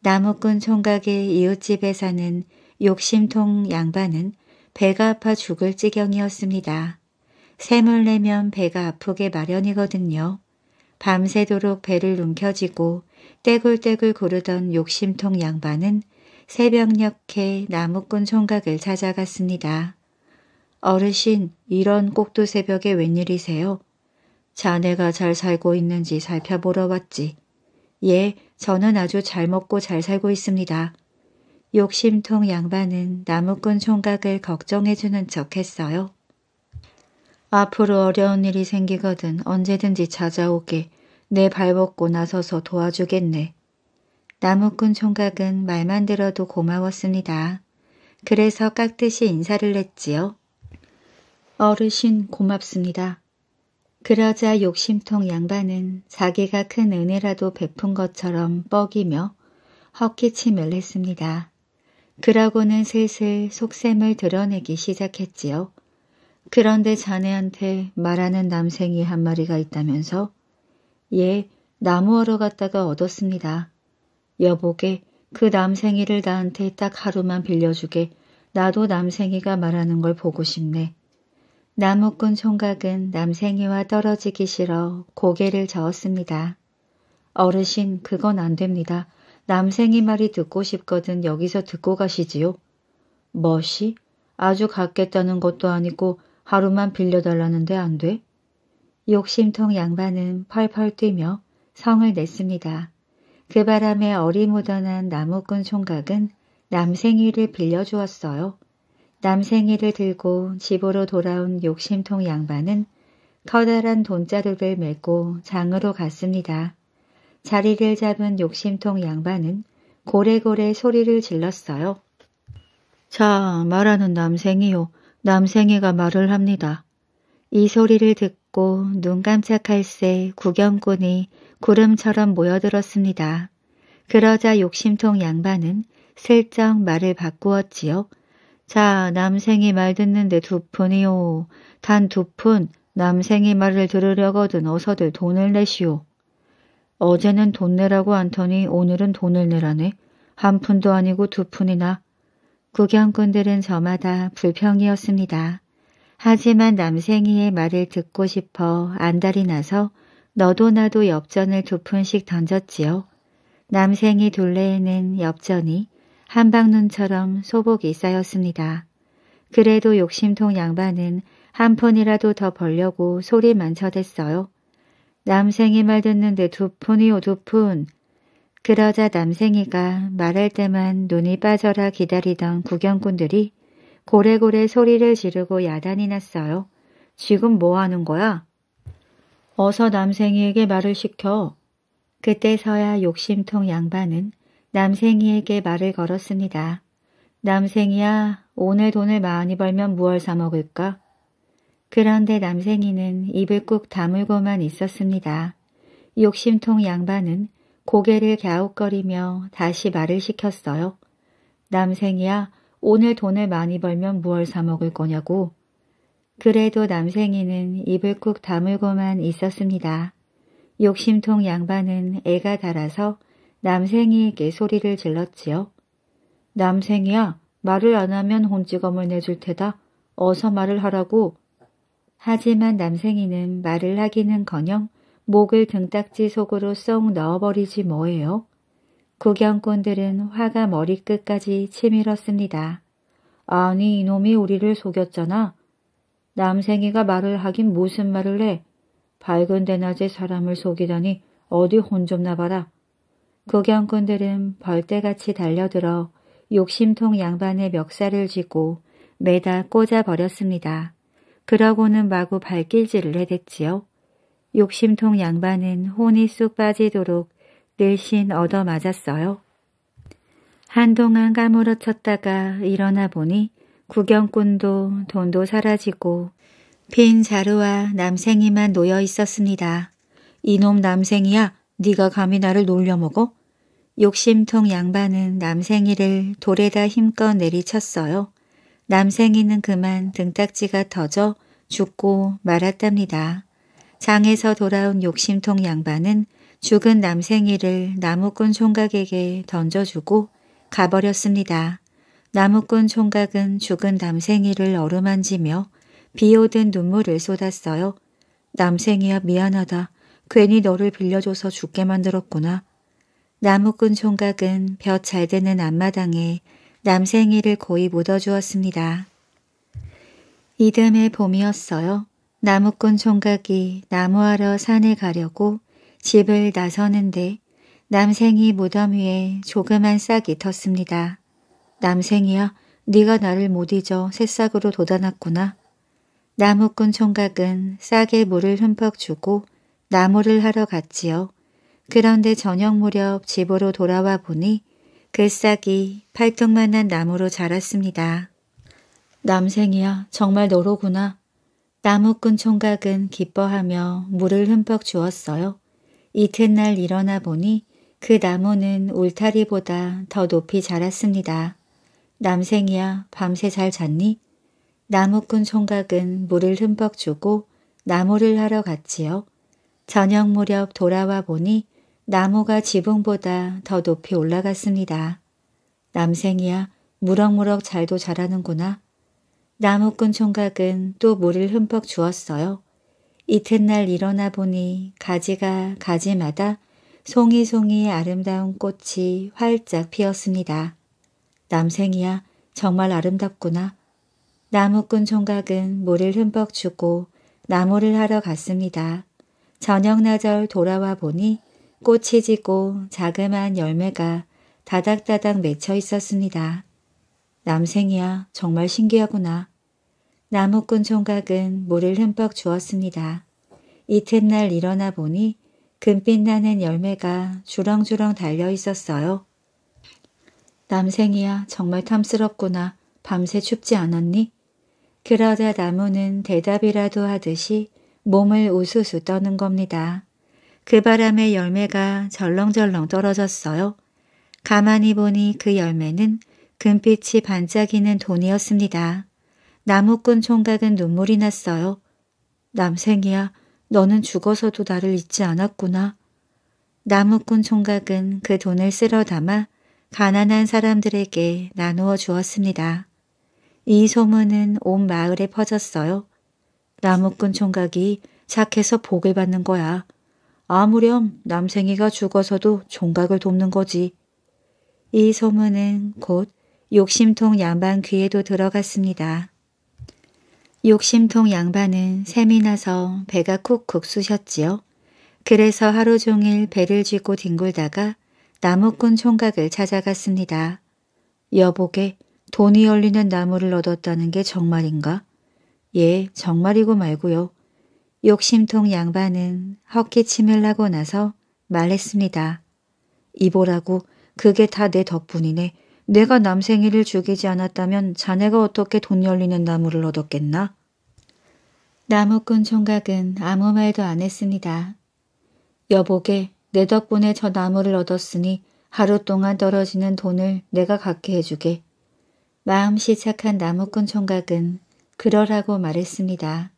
나무꾼 총각의 이웃집에 사는 욕심통 양반은 배가 아파 죽을 지경이었습니다. 샘을 내면 배가 아프게 마련이거든요. 밤새도록 배를 움켜쥐고 떼굴떼굴 구르던 욕심통 양반은 새벽녘에 나무꾼 총각을 찾아갔습니다. 어르신, 이런 꼭두 새벽에 웬일이세요? 자네가 잘 살고 있는지 살펴보러 왔지. 예, 저는 아주 잘 먹고 잘 살고 있습니다. 욕심통 양반은 나무꾼 총각을 걱정해주는 척 했어요. 앞으로 어려운 일이 생기거든 언제든지 찾아오게 내 발벗고 나서서 도와주겠네. 나무꾼 총각은 말만 들어도 고마웠습니다. 그래서 깍듯이 인사를 했지요. 어르신 고맙습니다. 그러자 욕심통 양반은 자기가 큰 은혜라도 베푼 것처럼 뻐기며 헛기침을 했습니다. 그러고는 슬슬 속셈을 드러내기 시작했지요. 그런데 자네한테 말하는 남생이 한 마리가 있다면서? 예, 나무하러 갔다가 얻었습니다. 여보게, 그 남생이를 나한테 딱 하루만 빌려주게. 나도 남생이가 말하는 걸 보고 싶네. 나무꾼 총각은 남생이와 떨어지기 싫어 고개를 저었습니다. 어르신 그건 안됩니다. 남생이 말이 듣고 싶거든 여기서 듣고 가시지요. 뭐시? 아주 갖겠다는 것도 아니고 하루만 빌려달라는데 안 돼? 욕심통 양반은 펄펄 뛰며 성을 냈습니다. 그 바람에 어리무던한 나무꾼 총각은 남생이를 빌려주었어요. 남생이를 들고 집으로 돌아온 욕심통 양반은 커다란 돈자루를 메고 장으로 갔습니다. 자리를 잡은 욕심통 양반은 고래고래 소리를 질렀어요. 자, 말하는 남생이요. 남생이가 말을 합니다. 이 소리를 듣고 눈 깜짝할 새 구경꾼이 구름처럼 모여들었습니다. 그러자 욕심통 양반은 슬쩍 말을 바꾸었지요. 자, 남생이 말 듣는데 두 푼이요. 단 두 푼. 남생이 말을 들으려거든 어서들 돈을 내시오. 어제는 돈 내라고 안더니 오늘은 돈을 내라네. 한 푼도 아니고 두 푼이나. 구경꾼들은 저마다 불평이었습니다. 하지만 남생이의 말을 듣고 싶어 안달이 나서 너도 나도 엽전을 두 푼씩 던졌지요. 남생이 둘레에는 엽전이 한방눈처럼 소복이 쌓였습니다. 그래도 욕심통 양반은 한 푼이라도 더 벌려고 소리만 쳐댔어요. 남생이 말 듣는데 두 푼이요 두 푼. 그러자 남생이가 말할 때만 눈이 빠져라 기다리던 구경꾼들이 고래고래 소리를 지르고 야단이 났어요. 지금 뭐 하는 거야? 어서 남생이에게 말을 시켜. 그때서야 욕심통 양반은 남생이에게 말을 걸었습니다. 남생이야, 오늘 돈을 많이 벌면 무얼 사 먹을까? 그런데 남생이는 입을 꾹 다물고만 있었습니다. 욕심통 양반은 고개를 갸웃거리며 다시 말을 시켰어요. 남생이야, 오늘 돈을 많이 벌면 무얼 사 먹을 거냐고. 그래도 남생이는 입을 꾹 다물고만 있었습니다. 욕심통 양반은 애가 달아서 남생이에게 소리를 질렀지요. 남생이야, 말을 안 하면 혼지검을 내줄 테다. 어서 말을 하라고. 하지만 남생이는 말을 하기는커녕 목을 등딱지 속으로 쏙 넣어버리지 뭐예요. 구경꾼들은 화가 머리끝까지 치밀었습니다. 아니 이놈이 우리를 속였잖아. 남생이가 말을 하긴 무슨 말을 해. 밝은 대낮에 사람을 속이다니 어디 혼 좀 나봐라. 구경꾼들은 벌떼같이 달려들어 욕심통 양반의 멱살을 쥐고 매다 꽂아버렸습니다. 그러고는 마구 발길질을 해댔지요. 욕심통 양반은 혼이 쑥 빠지도록 늘씬 얻어맞았어요. 한동안 까무러쳤다가 일어나 보니 구경꾼도 돈도 사라지고 빈 자루와 남생이만 놓여 있었습니다. 이놈 남생이야 네가 감히 나를 놀려먹어? 욕심통 양반은 남생이를 돌에다 힘껏 내리쳤어요. 남생이는 그만 등딱지가 터져 죽고 말았답니다. 장에서 돌아온 욕심통 양반은 죽은 남생이를 나무꾼 총각에게 던져주고 가버렸습니다. 나무꾼 총각은 죽은 남생이를 어루만지며 비오듯 눈물을 쏟았어요. 남생이야 미안하다. 괜히 너를 빌려줘서 죽게 만들었구나. 나무꾼 총각은 벼 잘 되는 앞마당에 남생이를 고이 묻어주었습니다. 이듬해 봄이었어요. 나무꾼 총각이 나무하러 산에 가려고 집을 나서는데 남생이 무덤 위에 조그만 싹이 텄습니다. 남생이야, 네가 나를 못 잊어 새싹으로 돋아났구나. 나무꾼 총각은 싹에 물을 흠뻑 주고 나무를 하러 갔지요. 그런데 저녁 무렵 집으로 돌아와 보니 그 싹이 팔뚝만 한 나무로 자랐습니다. 남생이야 정말 너로구나. 나무꾼 총각은 기뻐하며 물을 흠뻑 주었어요. 이튿날 일어나 보니 그 나무는 울타리보다 더 높이 자랐습니다. 남생이야 밤새 잘 잤니? 나무꾼 총각은 물을 흠뻑 주고 나무를 하러 갔지요. 저녁 무렵 돌아와 보니 나무가 지붕보다 더 높이 올라갔습니다. 남생이야 무럭무럭 잘도 자라는구나. 나무꾼 총각은 또 물을 흠뻑 주었어요. 이튿날 일어나 보니 가지가 가지마다 송이송이 아름다운 꽃이 활짝 피었습니다. 남생이야 정말 아름답구나. 나무꾼 총각은 물을 흠뻑 주고 나무를 하러 갔습니다. 저녁나절 돌아와 보니 꽃이 지고 자그마한 열매가 다닥다닥 맺혀 있었습니다. 남생이야 정말 신기하구나. 나무꾼 총각은 물을 흠뻑 주었습니다. 이튿날 일어나 보니 금빛 나는 열매가 주렁주렁 달려 있었어요. 남생이야 정말 탐스럽구나. 밤새 춥지 않았니? 그러자 나무는 대답이라도 하듯이 몸을 우수수 떠는 겁니다. 그 바람에 열매가 절렁절렁 떨어졌어요. 가만히 보니 그 열매는 금빛이 반짝이는 돈이었습니다. 나무꾼 총각은 눈물이 났어요. 남생이야, 너는 죽어서도 나를 잊지 않았구나. 나무꾼 총각은 그 돈을 쓸어 담아 가난한 사람들에게 나누어 주었습니다. 이 소문은 온 마을에 퍼졌어요. 나무꾼 총각이 착해서 복을 받는 거야. 아무렴 남생이가 죽어서도 총각을 돕는 거지. 이 소문은 곧 욕심통 양반 귀에도 들어갔습니다. 욕심통 양반은 샘이 나서 배가 쿡쿡 쑤셨지요. 그래서 하루 종일 배를 쥐고 뒹굴다가 나무꾼 총각을 찾아갔습니다. 여보게 돈이 열리는 나무를 얻었다는 게 정말인가? 예, 정말이고 말고요. 욕심통 양반은 헛기 침을 나고 나서 말했습니다. 이보라고 그게 다 내 덕분이네. 내가 남생이를 죽이지 않았다면 자네가 어떻게 돈 열리는 나무를 얻었겠나? 나무꾼 총각은 아무 말도 안 했습니다. 여보게 내 덕분에 저 나무를 얻었으니 하루 동안 떨어지는 돈을 내가 갖게 해주게. 마음씨 착한 나무꾼 총각은 그러라고 말했습니다.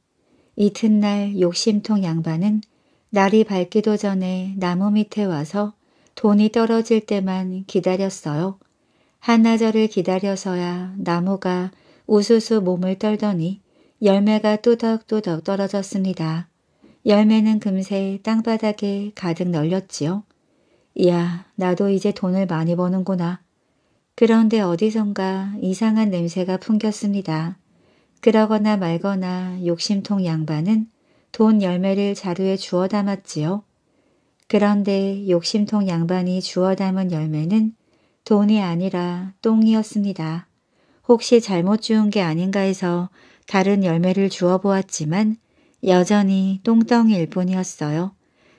이튿날 욕심통 양반은 날이 밝기도 전에 나무 밑에 와서 돈이 떨어질 때만 기다렸어요. 한나절을 기다려서야 나무가 우수수 몸을 떨더니 열매가 뚜덕뚜덕 떨어졌습니다. 열매는 금세 땅바닥에 가득 널렸지요. 이야, 나도 이제 돈을 많이 버는구나. 그런데 어디선가 이상한 냄새가 풍겼습니다. 그러거나 말거나 욕심통 양반은 돈 열매를 자루에 주워 담았지요. 그런데 욕심통 양반이 주워 담은 열매는 돈이 아니라 똥이었습니다. 혹시 잘못 주운 게 아닌가 해서 다른 열매를 주워 보았지만 여전히 똥덩이일 뿐이었어요.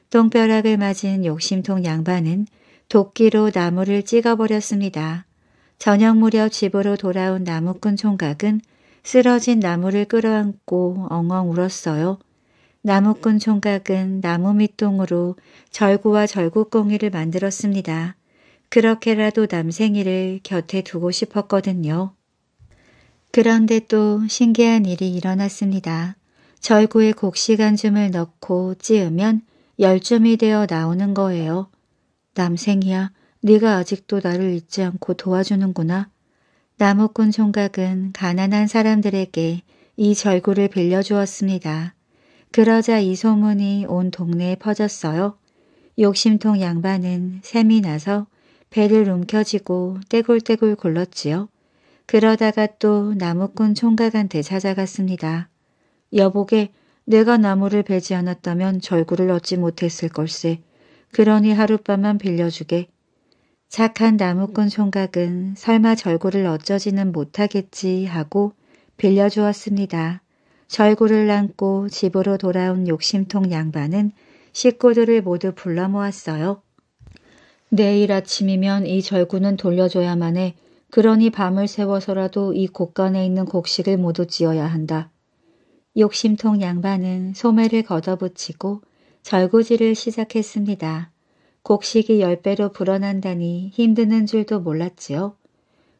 똥벼락을 맞은 욕심통 양반은 도끼로 나무를 찍어버렸습니다. 저녁 무렵 집으로 돌아온 나무꾼 총각은 쓰러진 나무를 끌어안고 엉엉 울었어요. 나무꾼 총각은 나무 밑동으로 절구와 절구꽁이를 만들었습니다. 그렇게라도 남생이를 곁에 두고 싶었거든요. 그런데 또 신기한 일이 일어났습니다. 절구에 곡식 한 줌을 넣고 찌으면 열 줌이 되어 나오는 거예요. 남생이야, 네가 아직도 나를 잊지 않고 도와주는구나. 나무꾼 총각은 가난한 사람들에게 이 절구를 빌려주었습니다. 그러자 이 소문이 온 동네에 퍼졌어요. 욕심통 양반은 샘이 나서 배를 움켜쥐고 떼굴떼굴 굴렀지요. 그러다가 또 나무꾼 총각한테 찾아갔습니다. 여보게 내가 나무를 베지 않았다면 절구를 얻지 못했을 걸세. 그러니 하룻밤만 빌려주게. 착한 나무꾼 총각은 설마 절구를 어쩌지는 못하겠지 하고 빌려주었습니다. 절구를 안고 집으로 돌아온 욕심통 양반은 식구들을 모두 불러 모았어요. 내일 아침이면 이 절구는 돌려줘야만 해. 그러니 밤을 새워서라도 이곳간에 있는 곡식을 모두 지어야 한다. 욕심통 양반은 소매를 걷어붙이고 절구질을 시작했습니다. 곡식이 열 배로 불어난다니 힘드는 줄도 몰랐지요.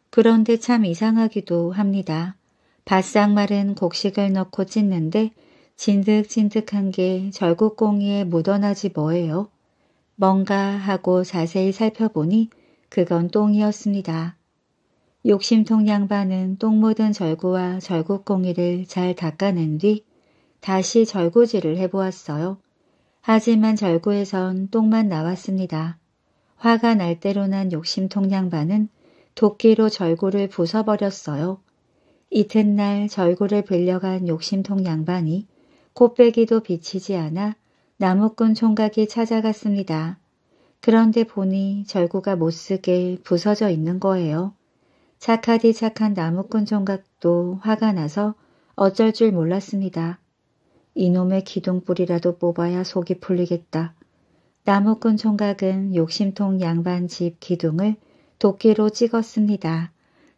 그런데 참 이상하기도 합니다. 바싹 마른 곡식을 넣고 찢는데 진득진득한 게절구공이에 묻어나지 뭐예요. 뭔가 하고 자세히 살펴보니 그건 똥이었습니다. 욕심통 양반은 똥 묻은 절구와 절구공이를잘 닦아낸 뒤 다시 절구질을 해보았어요. 하지만 절구에선 똥만 나왔습니다. 화가 날 대로 난 욕심통 양반은 도끼로 절구를 부숴버렸어요. 이튿날 절구를 빌려간 욕심통 양반이 코빼기도 비치지 않아 나무꾼 총각이 찾아갔습니다. 그런데 보니 절구가 못쓰게 부서져 있는 거예요. 착하디 착한 나무꾼 총각도 화가 나서 어쩔 줄 몰랐습니다. 이놈의 기둥뿌리라도 뽑아야 속이 풀리겠다. 나무꾼 총각은 욕심통 양반 집 기둥을 도끼로 찍었습니다.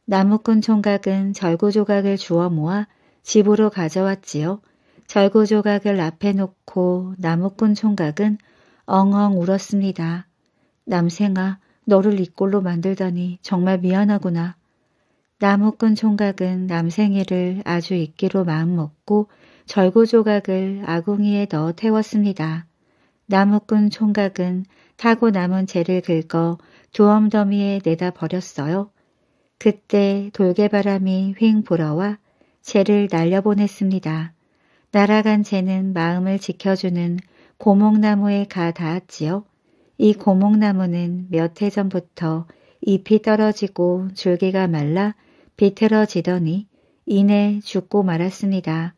나무꾼 총각은 절구 조각을 주워 모아 집으로 가져왔지요. 절구 조각을 앞에 놓고 나무꾼 총각은 엉엉 울었습니다. 남생아, 너를 이꼴로 만들다니 정말 미안하구나. 나무꾼 총각은 남생이를 아주 잊기로 마음먹고 절구 조각을 아궁이에 넣어 태웠습니다. 나무꾼 총각은 타고 남은 재를 긁어 두엄더미에 내다 버렸어요. 그때 돌개바람이 휑 불어와 재를 날려보냈습니다. 날아간 재는 마음을 지켜주는 고목나무에 가 닿았지요. 이 고목나무는 몇 해 전부터 잎이 떨어지고 줄기가 말라 비틀어지더니 이내 죽고 말았습니다.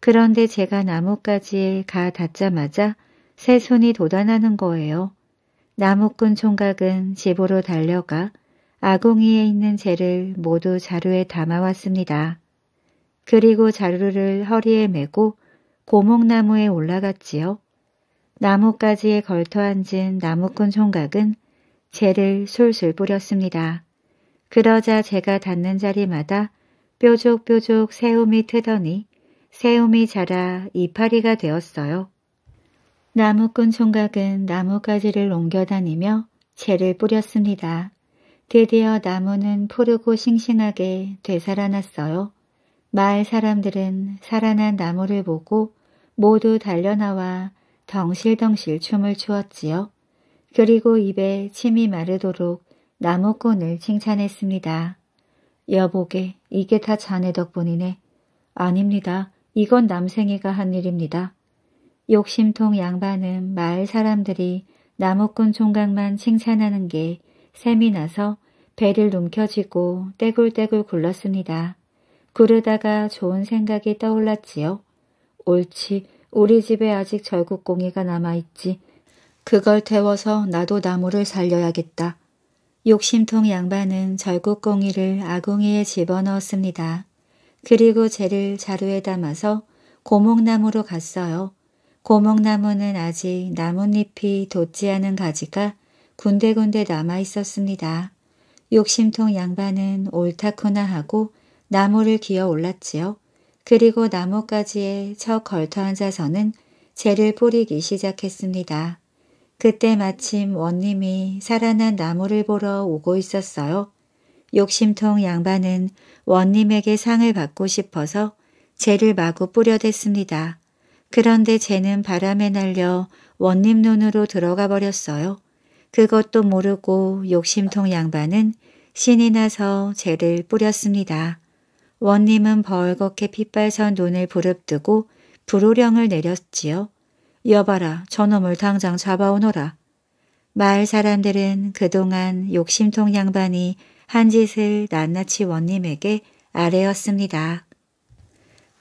그런데 제가 나뭇가지에 가 닿자마자 새 손이 돋아나는 거예요. 나무꾼 총각은 집으로 달려가 아궁이에 있는 재를 모두 자루에 담아왔습니다. 그리고 자루를 허리에 메고 고목나무에 올라갔지요. 나뭇가지에 걸터 앉은 나무꾼 총각은 재를 술술 뿌렸습니다. 그러자 제가 닿는 자리마다 뾰족뾰족 새움이 트더니 새움이 자라 이파리가 되었어요. 나무꾼 총각은 나뭇가지를 옮겨다니며 채를 뿌렸습니다. 드디어 나무는 푸르고 싱싱하게 되살아났어요. 마을 사람들은 살아난 나무를 보고 모두 달려나와 덩실덩실 춤을 추었지요. 그리고 입에 침이 마르도록 나무꾼을 칭찬했습니다. 여보게, 이게 다 자네 덕분이네. 아닙니다. 이건 남생이가 한 일입니다. 욕심통 양반은 마을 사람들이 나무꾼 총각만 칭찬하는 게샘이 나서 배를 움켜지고 떼굴떼굴 굴렀습니다. 그르다가 좋은 생각이 떠올랐지요. 옳지, 우리 집에 아직 절국공이가 남아있지. 그걸 태워서 나도 나무를 살려야겠다. 욕심통 양반은 절국공이를 아궁이에 집어넣었습니다. 그리고 재를 자루에 담아서 고목나무로 갔어요. 고목나무는 아직 나뭇잎이 돋지 않은 가지가 군데군데 남아 있었습니다. 욕심통 양반은 옳다코나 하고 나무를 기어 올랐지요. 그리고 나뭇가지에 척 걸터 앉아서는 재를 뿌리기 시작했습니다. 그때 마침 원님이 살아난 나무를 보러 오고 있었어요. 욕심통 양반은 원님에게 상을 받고 싶어서 재를 마구 뿌려댔습니다. 그런데 재는 바람에 날려 원님 눈으로 들어가 버렸어요. 그것도 모르고 욕심통 양반은 신이 나서 재를 뿌렸습니다. 원님은 벌겋게 핏발선 눈을 부릅뜨고 불호령을 내렸지요. 여봐라 저놈을 당장 잡아오너라. 마을 사람들은 그동안 욕심통 양반이 한 짓을 낱낱이 원님에게 아뢰었습니다.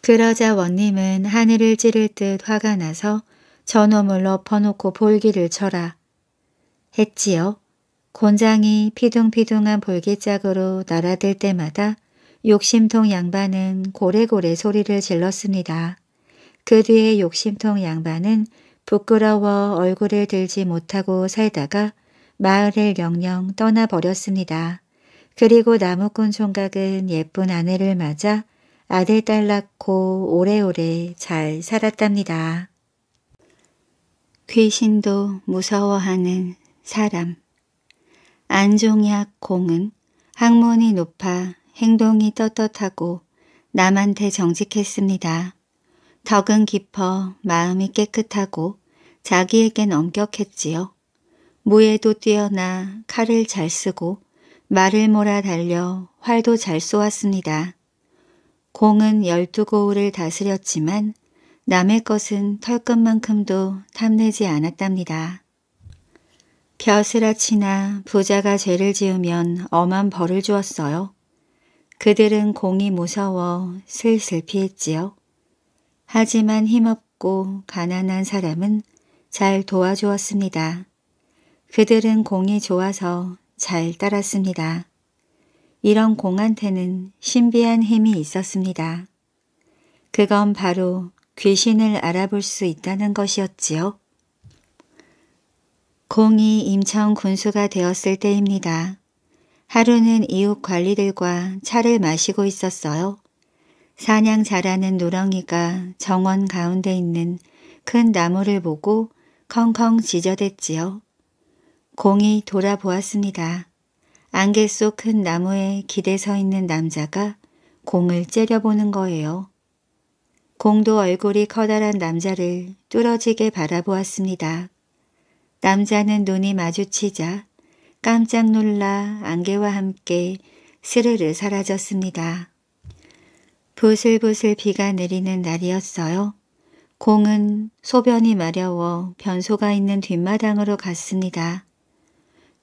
그러자 원님은 하늘을 찌를 듯 화가 나서 저놈을 엎어놓고 볼기를 쳐라. 했지요. 곤장이 피둥피둥한 볼기짝으로 날아들 때마다 욕심통 양반은 고래고래 소리를 질렀습니다. 그 뒤에 욕심통 양반은 부끄러워 얼굴을 들지 못하고 살다가 마을을 영영 떠나버렸습니다. 그리고 나무꾼 총각은 예쁜 아내를 맞아 아들 딸 낳고 오래오래 잘 살았답니다. 귀신도 무서워하는 사람 안종약 공은 학문이 높아 행동이 떳떳하고 남한테 정직했습니다. 덕은 깊어 마음이 깨끗하고 자기에겐 엄격했지요. 무예도 뛰어나 칼을 잘 쓰고 말을 몰아 달려 활도 잘 쏘았습니다. 공은 열두 고을을 다스렸지만 남의 것은 털끝만큼도 탐내지 않았답니다. 벼슬아치나 부자가 죄를 지으면 엄한 벌을 주었어요. 그들은 공이 무서워 슬슬 피했지요. 하지만 힘없고 가난한 사람은 잘 도와주었습니다. 그들은 공이 좋아서 잘 따랐습니다. 이런 공한테는 신비한 힘이 있었습니다. 그건 바로 귀신을 알아볼 수 있다는 것이었지요. 공이 임천 군수가 되었을 때입니다. 하루는 이웃 관리들과 차를 마시고 있었어요. 사냥 잘하는 노렁이가 정원 가운데 있는 큰 나무를 보고 컹컹 지저댔지요. 공이 돌아보았습니다. 안개 속 큰 나무에 기대 서 있는 남자가 공을 째려보는 거예요. 공도 얼굴이 커다란 남자를 뚫어지게 바라보았습니다. 남자는 눈이 마주치자 깜짝 놀라 안개와 함께 스르르 사라졌습니다. 부슬부슬 비가 내리는 날이었어요. 공은 소변이 마려워 변소가 있는 뒷마당으로 갔습니다.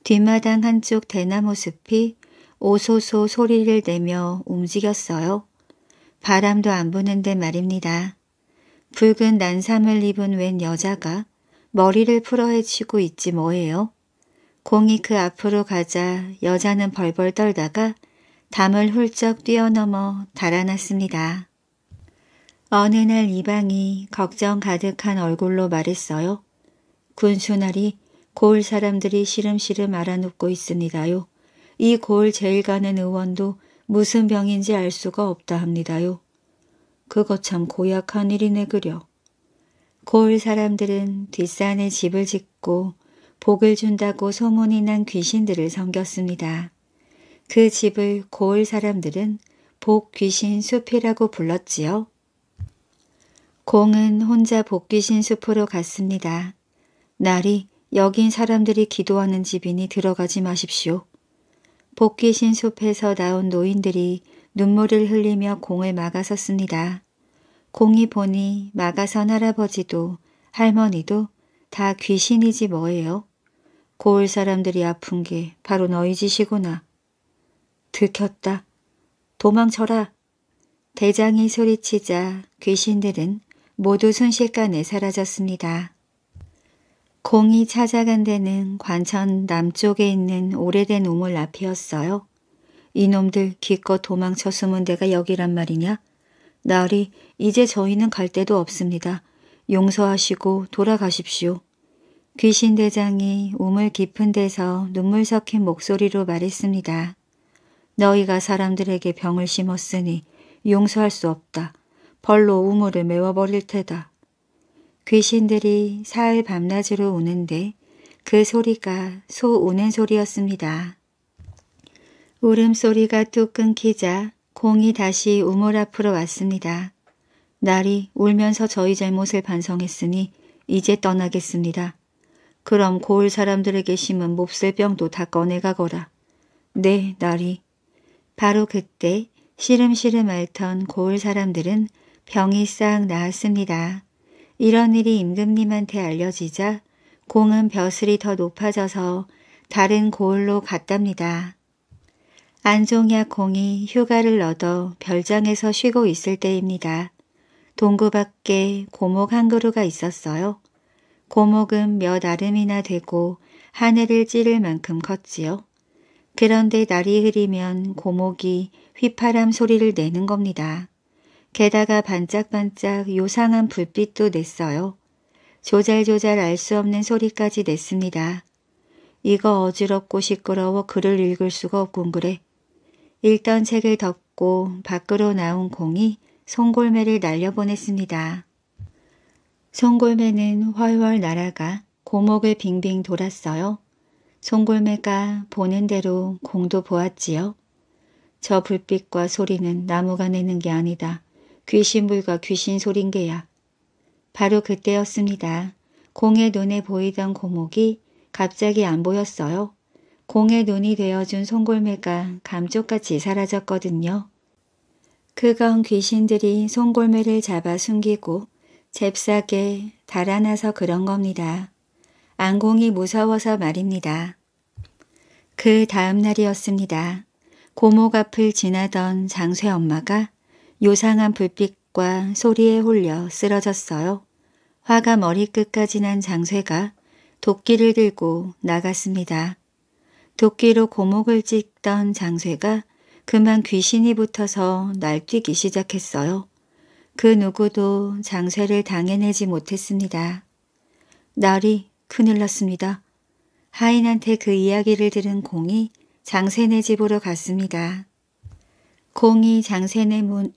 뒷마당 한쪽 대나무 숲이 오소소 소리를 내며 움직였어요. 바람도 안 부는데 말입니다. 붉은 난삼을 입은 웬 여자가 머리를 풀어헤치고 있지 뭐예요. 공이 그 앞으로 가자 여자는 벌벌 떨다가 담을 훌쩍 뛰어넘어 달아났습니다. 어느 날 이방이 걱정 가득한 얼굴로 말했어요. 군수날이 고을 사람들이 시름시름 알아눕고 있습니다요. 이 고을 제일 가는 의원도 무슨 병인지 알 수가 없다 합니다요. 그거 참 고약한 일이네 그려. 고을 사람들은 뒷산에 집을 짓고 복을 준다고 소문이 난 귀신들을 섬겼습니다. 그 집을 고을 사람들은 복귀신 숲이라고 불렀지요. 공은 혼자 복귀신 숲으로 갔습니다. 날이 여긴 사람들이 기도하는 집이니 들어가지 마십시오. 복귀신 숲에서 나온 노인들이 눈물을 흘리며 공을 막아섰습니다. 공이 보니 막아선 할아버지도 할머니도 다 귀신이지 뭐예요. 고을 사람들이 아픈 게 바로 너희 짓이구나. 들켰다. 도망쳐라. 대장이 소리치자 귀신들은 모두 순식간에 사라졌습니다. 공이 찾아간 데는 관천 남쪽에 있는 오래된 우물 앞이었어요. 이놈들 기껏 도망쳐 숨은 데가 여기란 말이냐? 나으리 이제 저희는 갈 데도 없습니다. 용서하시고 돌아가십시오. 귀신 대장이 우물 깊은 데서 눈물 섞인 목소리로 말했습니다. 너희가 사람들에게 병을 심었으니 용서할 수 없다. 벌로 우물을 메워버릴 테다. 귀신들이 사흘 밤낮으로 오는데 그 소리가 소 우는 소리였습니다. 울음소리가 뚝 끊기자 공이 다시 우물 앞으로 왔습니다. 날이 울면서 저희 잘못을 반성했으니 이제 떠나겠습니다. 그럼 고을 사람들에게 심은 몹쓸 병도 다 꺼내가거라. 네, 날이. 바로 그때 시름시름 앓던 고을 사람들은 병이 싹 나았습니다. 이런 일이 임금님한테 알려지자 공은 벼슬이 더 높아져서 다른 고을로 갔답니다. 안종약 공이 휴가를 얻어 별장에서 쉬고 있을 때입니다. 동구 밖에 고목 한 그루가 있었어요. 고목은 몇 아름이나 되고 하늘을 찌를 만큼 컸지요. 그런데 날이 흐리면 고목이 휘파람 소리를 내는 겁니다. 게다가 반짝반짝 요상한 불빛도 냈어요. 조잘조잘 알 수 없는 소리까지 냈습니다. 이거 어지럽고 시끄러워 글을 읽을 수가 없군 그래. 읽던 책을 덮고 밖으로 나온 공이 송골매를 날려보냈습니다. 송골매는 훨훨 날아가 고목을 빙빙 돌았어요. 송골매가 보는 대로 공도 보았지요. 저 불빛과 소리는 나무가 내는 게 아니다. 귀신불과 귀신소린 게야. 바로 그때였습니다. 공의 눈에 보이던 고목이 갑자기 안 보였어요. 공의 눈이 되어준 송골매가 감쪽같이 사라졌거든요. 그건 귀신들이 송골매를 잡아 숨기고 잽싸게 달아나서 그런 겁니다. 안공이 무서워서 말입니다. 그 다음 날이었습니다. 고목 앞을 지나던 장쇠 엄마가 요상한 불빛과 소리에 홀려 쓰러졌어요. 화가 머리끝까지 난 장쇠가 도끼를 들고 나갔습니다. 도끼로 고목을 찍던 장쇠가 그만 귀신이 붙어서 날뛰기 시작했어요. 그 누구도 장쇠를 당해내지 못했습니다. 날이 큰일 났습니다. 하인한테 그 이야기를 들은 공이 장세네 집으로 갔습니다. 공이 장세네 문,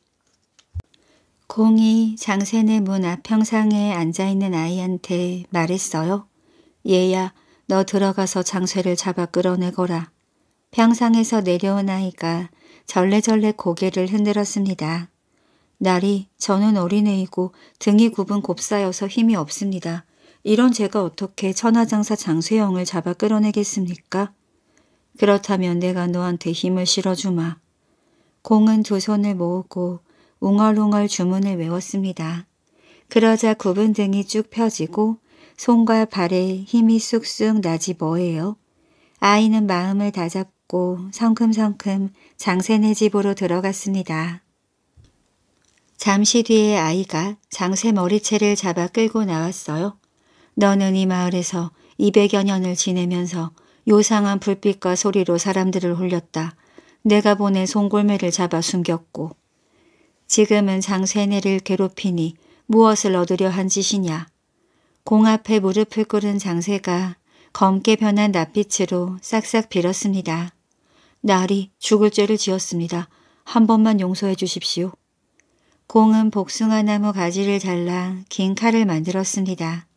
공이 장세네 문 앞 평상에 앉아있는 아이한테 말했어요. 얘야, 너 들어가서 장쇠를 잡아 끌어내거라. 평상에서 내려온 아이가 절레절레 고개를 흔들었습니다. 날이 저는 어린애이고 등이 굽은 곱사여서 힘이 없습니다. 이런 제가 어떻게 천하장사 장수영을 잡아 끌어내겠습니까? 그렇다면 내가 너한테 힘을 실어주마. 공은 두 손을 모으고 웅얼웅얼 주문을 외웠습니다. 그러자 굽은 등이 쭉 펴지고 손과 발에 힘이 쑥쑥 나지 뭐예요. 아이는 마음을 다잡고 성큼성큼 장세네 집으로 들어갔습니다. 잠시 뒤에 아이가 장세 머리채를 잡아 끌고 나왔어요. 너는 이 마을에서 200여 년을 지내면서 요상한 불빛과 소리로 사람들을 홀렸다. 내가 보낸 송골매를 잡아 숨겼고 지금은 장세네를 괴롭히니 무엇을 얻으려 한 짓이냐. 공 앞에 무릎을 꿇은 장세가 검게 변한 낯빛으로 싹싹 빌었습니다. 날이 죽을 죄를 지었습니다. 한 번만 용서해 주십시오. 공은 복숭아 나무 가지를 잘라 긴 칼을 만들었습니다.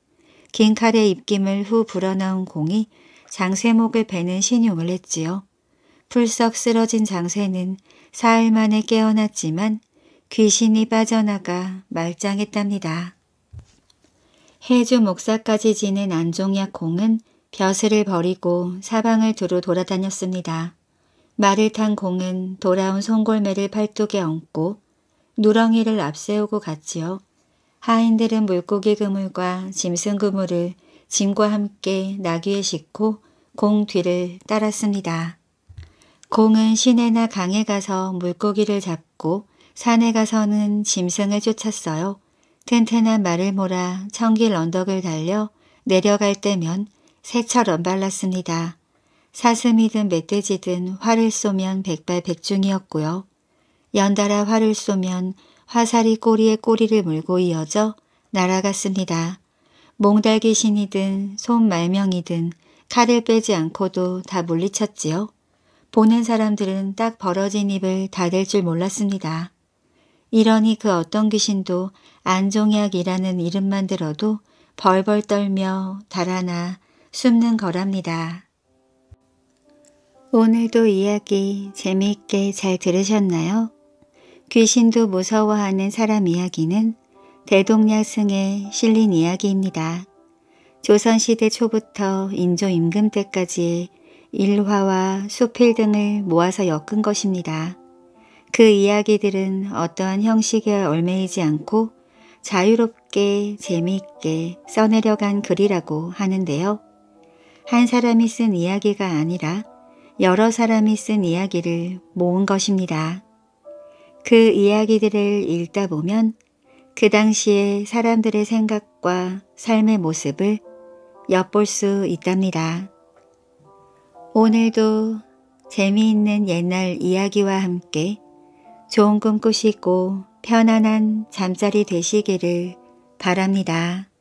긴 칼의 입김을 후 불어넣은 공이 장세목을 베는 신용을 했지요. 풀썩 쓰러진 장세는 사흘 만에 깨어났지만 귀신이 빠져나가 말짱했답니다. 해주 목사까지 지낸 안종약 공은 벼슬을 버리고 사방을 두루 돌아다녔습니다. 말을 탄 공은 돌아온 송골매를 팔뚝에 얹고 누렁이를 앞세우고 갔지요. 하인들은 물고기 그물과 짐승 그물을 짐과 함께 나귀에 싣고 공 뒤를 따랐습니다. 공은 시내나 강에 가서 물고기를 잡고 산에 가서는 짐승을 쫓았어요. 튼튼한 말을 몰아 청길 언덕을 달려 내려갈 때면 새처럼 발랐습니다. 사슴이든 멧돼지든 활을 쏘면 백발백중이었고요. 연달아 활을 쏘면 화살이 꼬리에 꼬리를 물고 이어져 날아갔습니다. 몽달 귀신이든 솜 말명이든 칼을 빼지 않고도 다 물리쳤지요. 보는 사람들은 딱 벌어진 입을 닫을 줄 몰랐습니다. 이러니 그 어떤 귀신도 안종약이라는 이름만 들어도 벌벌 떨며 달아나 숨는 거랍니다. 오늘도 이야기 재미있게 잘 들으셨나요? 귀신도 무서워하는 사람 이야기는 대동약승에 실린 이야기입니다. 조선시대 초부터 인조 임금 때까지의 일화와 수필 등을 모아서 엮은 것입니다. 그 이야기들은 어떠한 형식에 얽매이지 않고 자유롭게 재미있게 써내려간 글이라고 하는데요. 한 사람이 쓴 이야기가 아니라 여러 사람이 쓴 이야기를 모은 것입니다. 그 이야기들을 읽다 보면 그 당시의 사람들의 생각과 삶의 모습을 엿볼 수 있답니다. 오늘도 재미있는 옛날 이야기와 함께 좋은 꿈 꾸시고 편안한 잠자리 되시기를 바랍니다.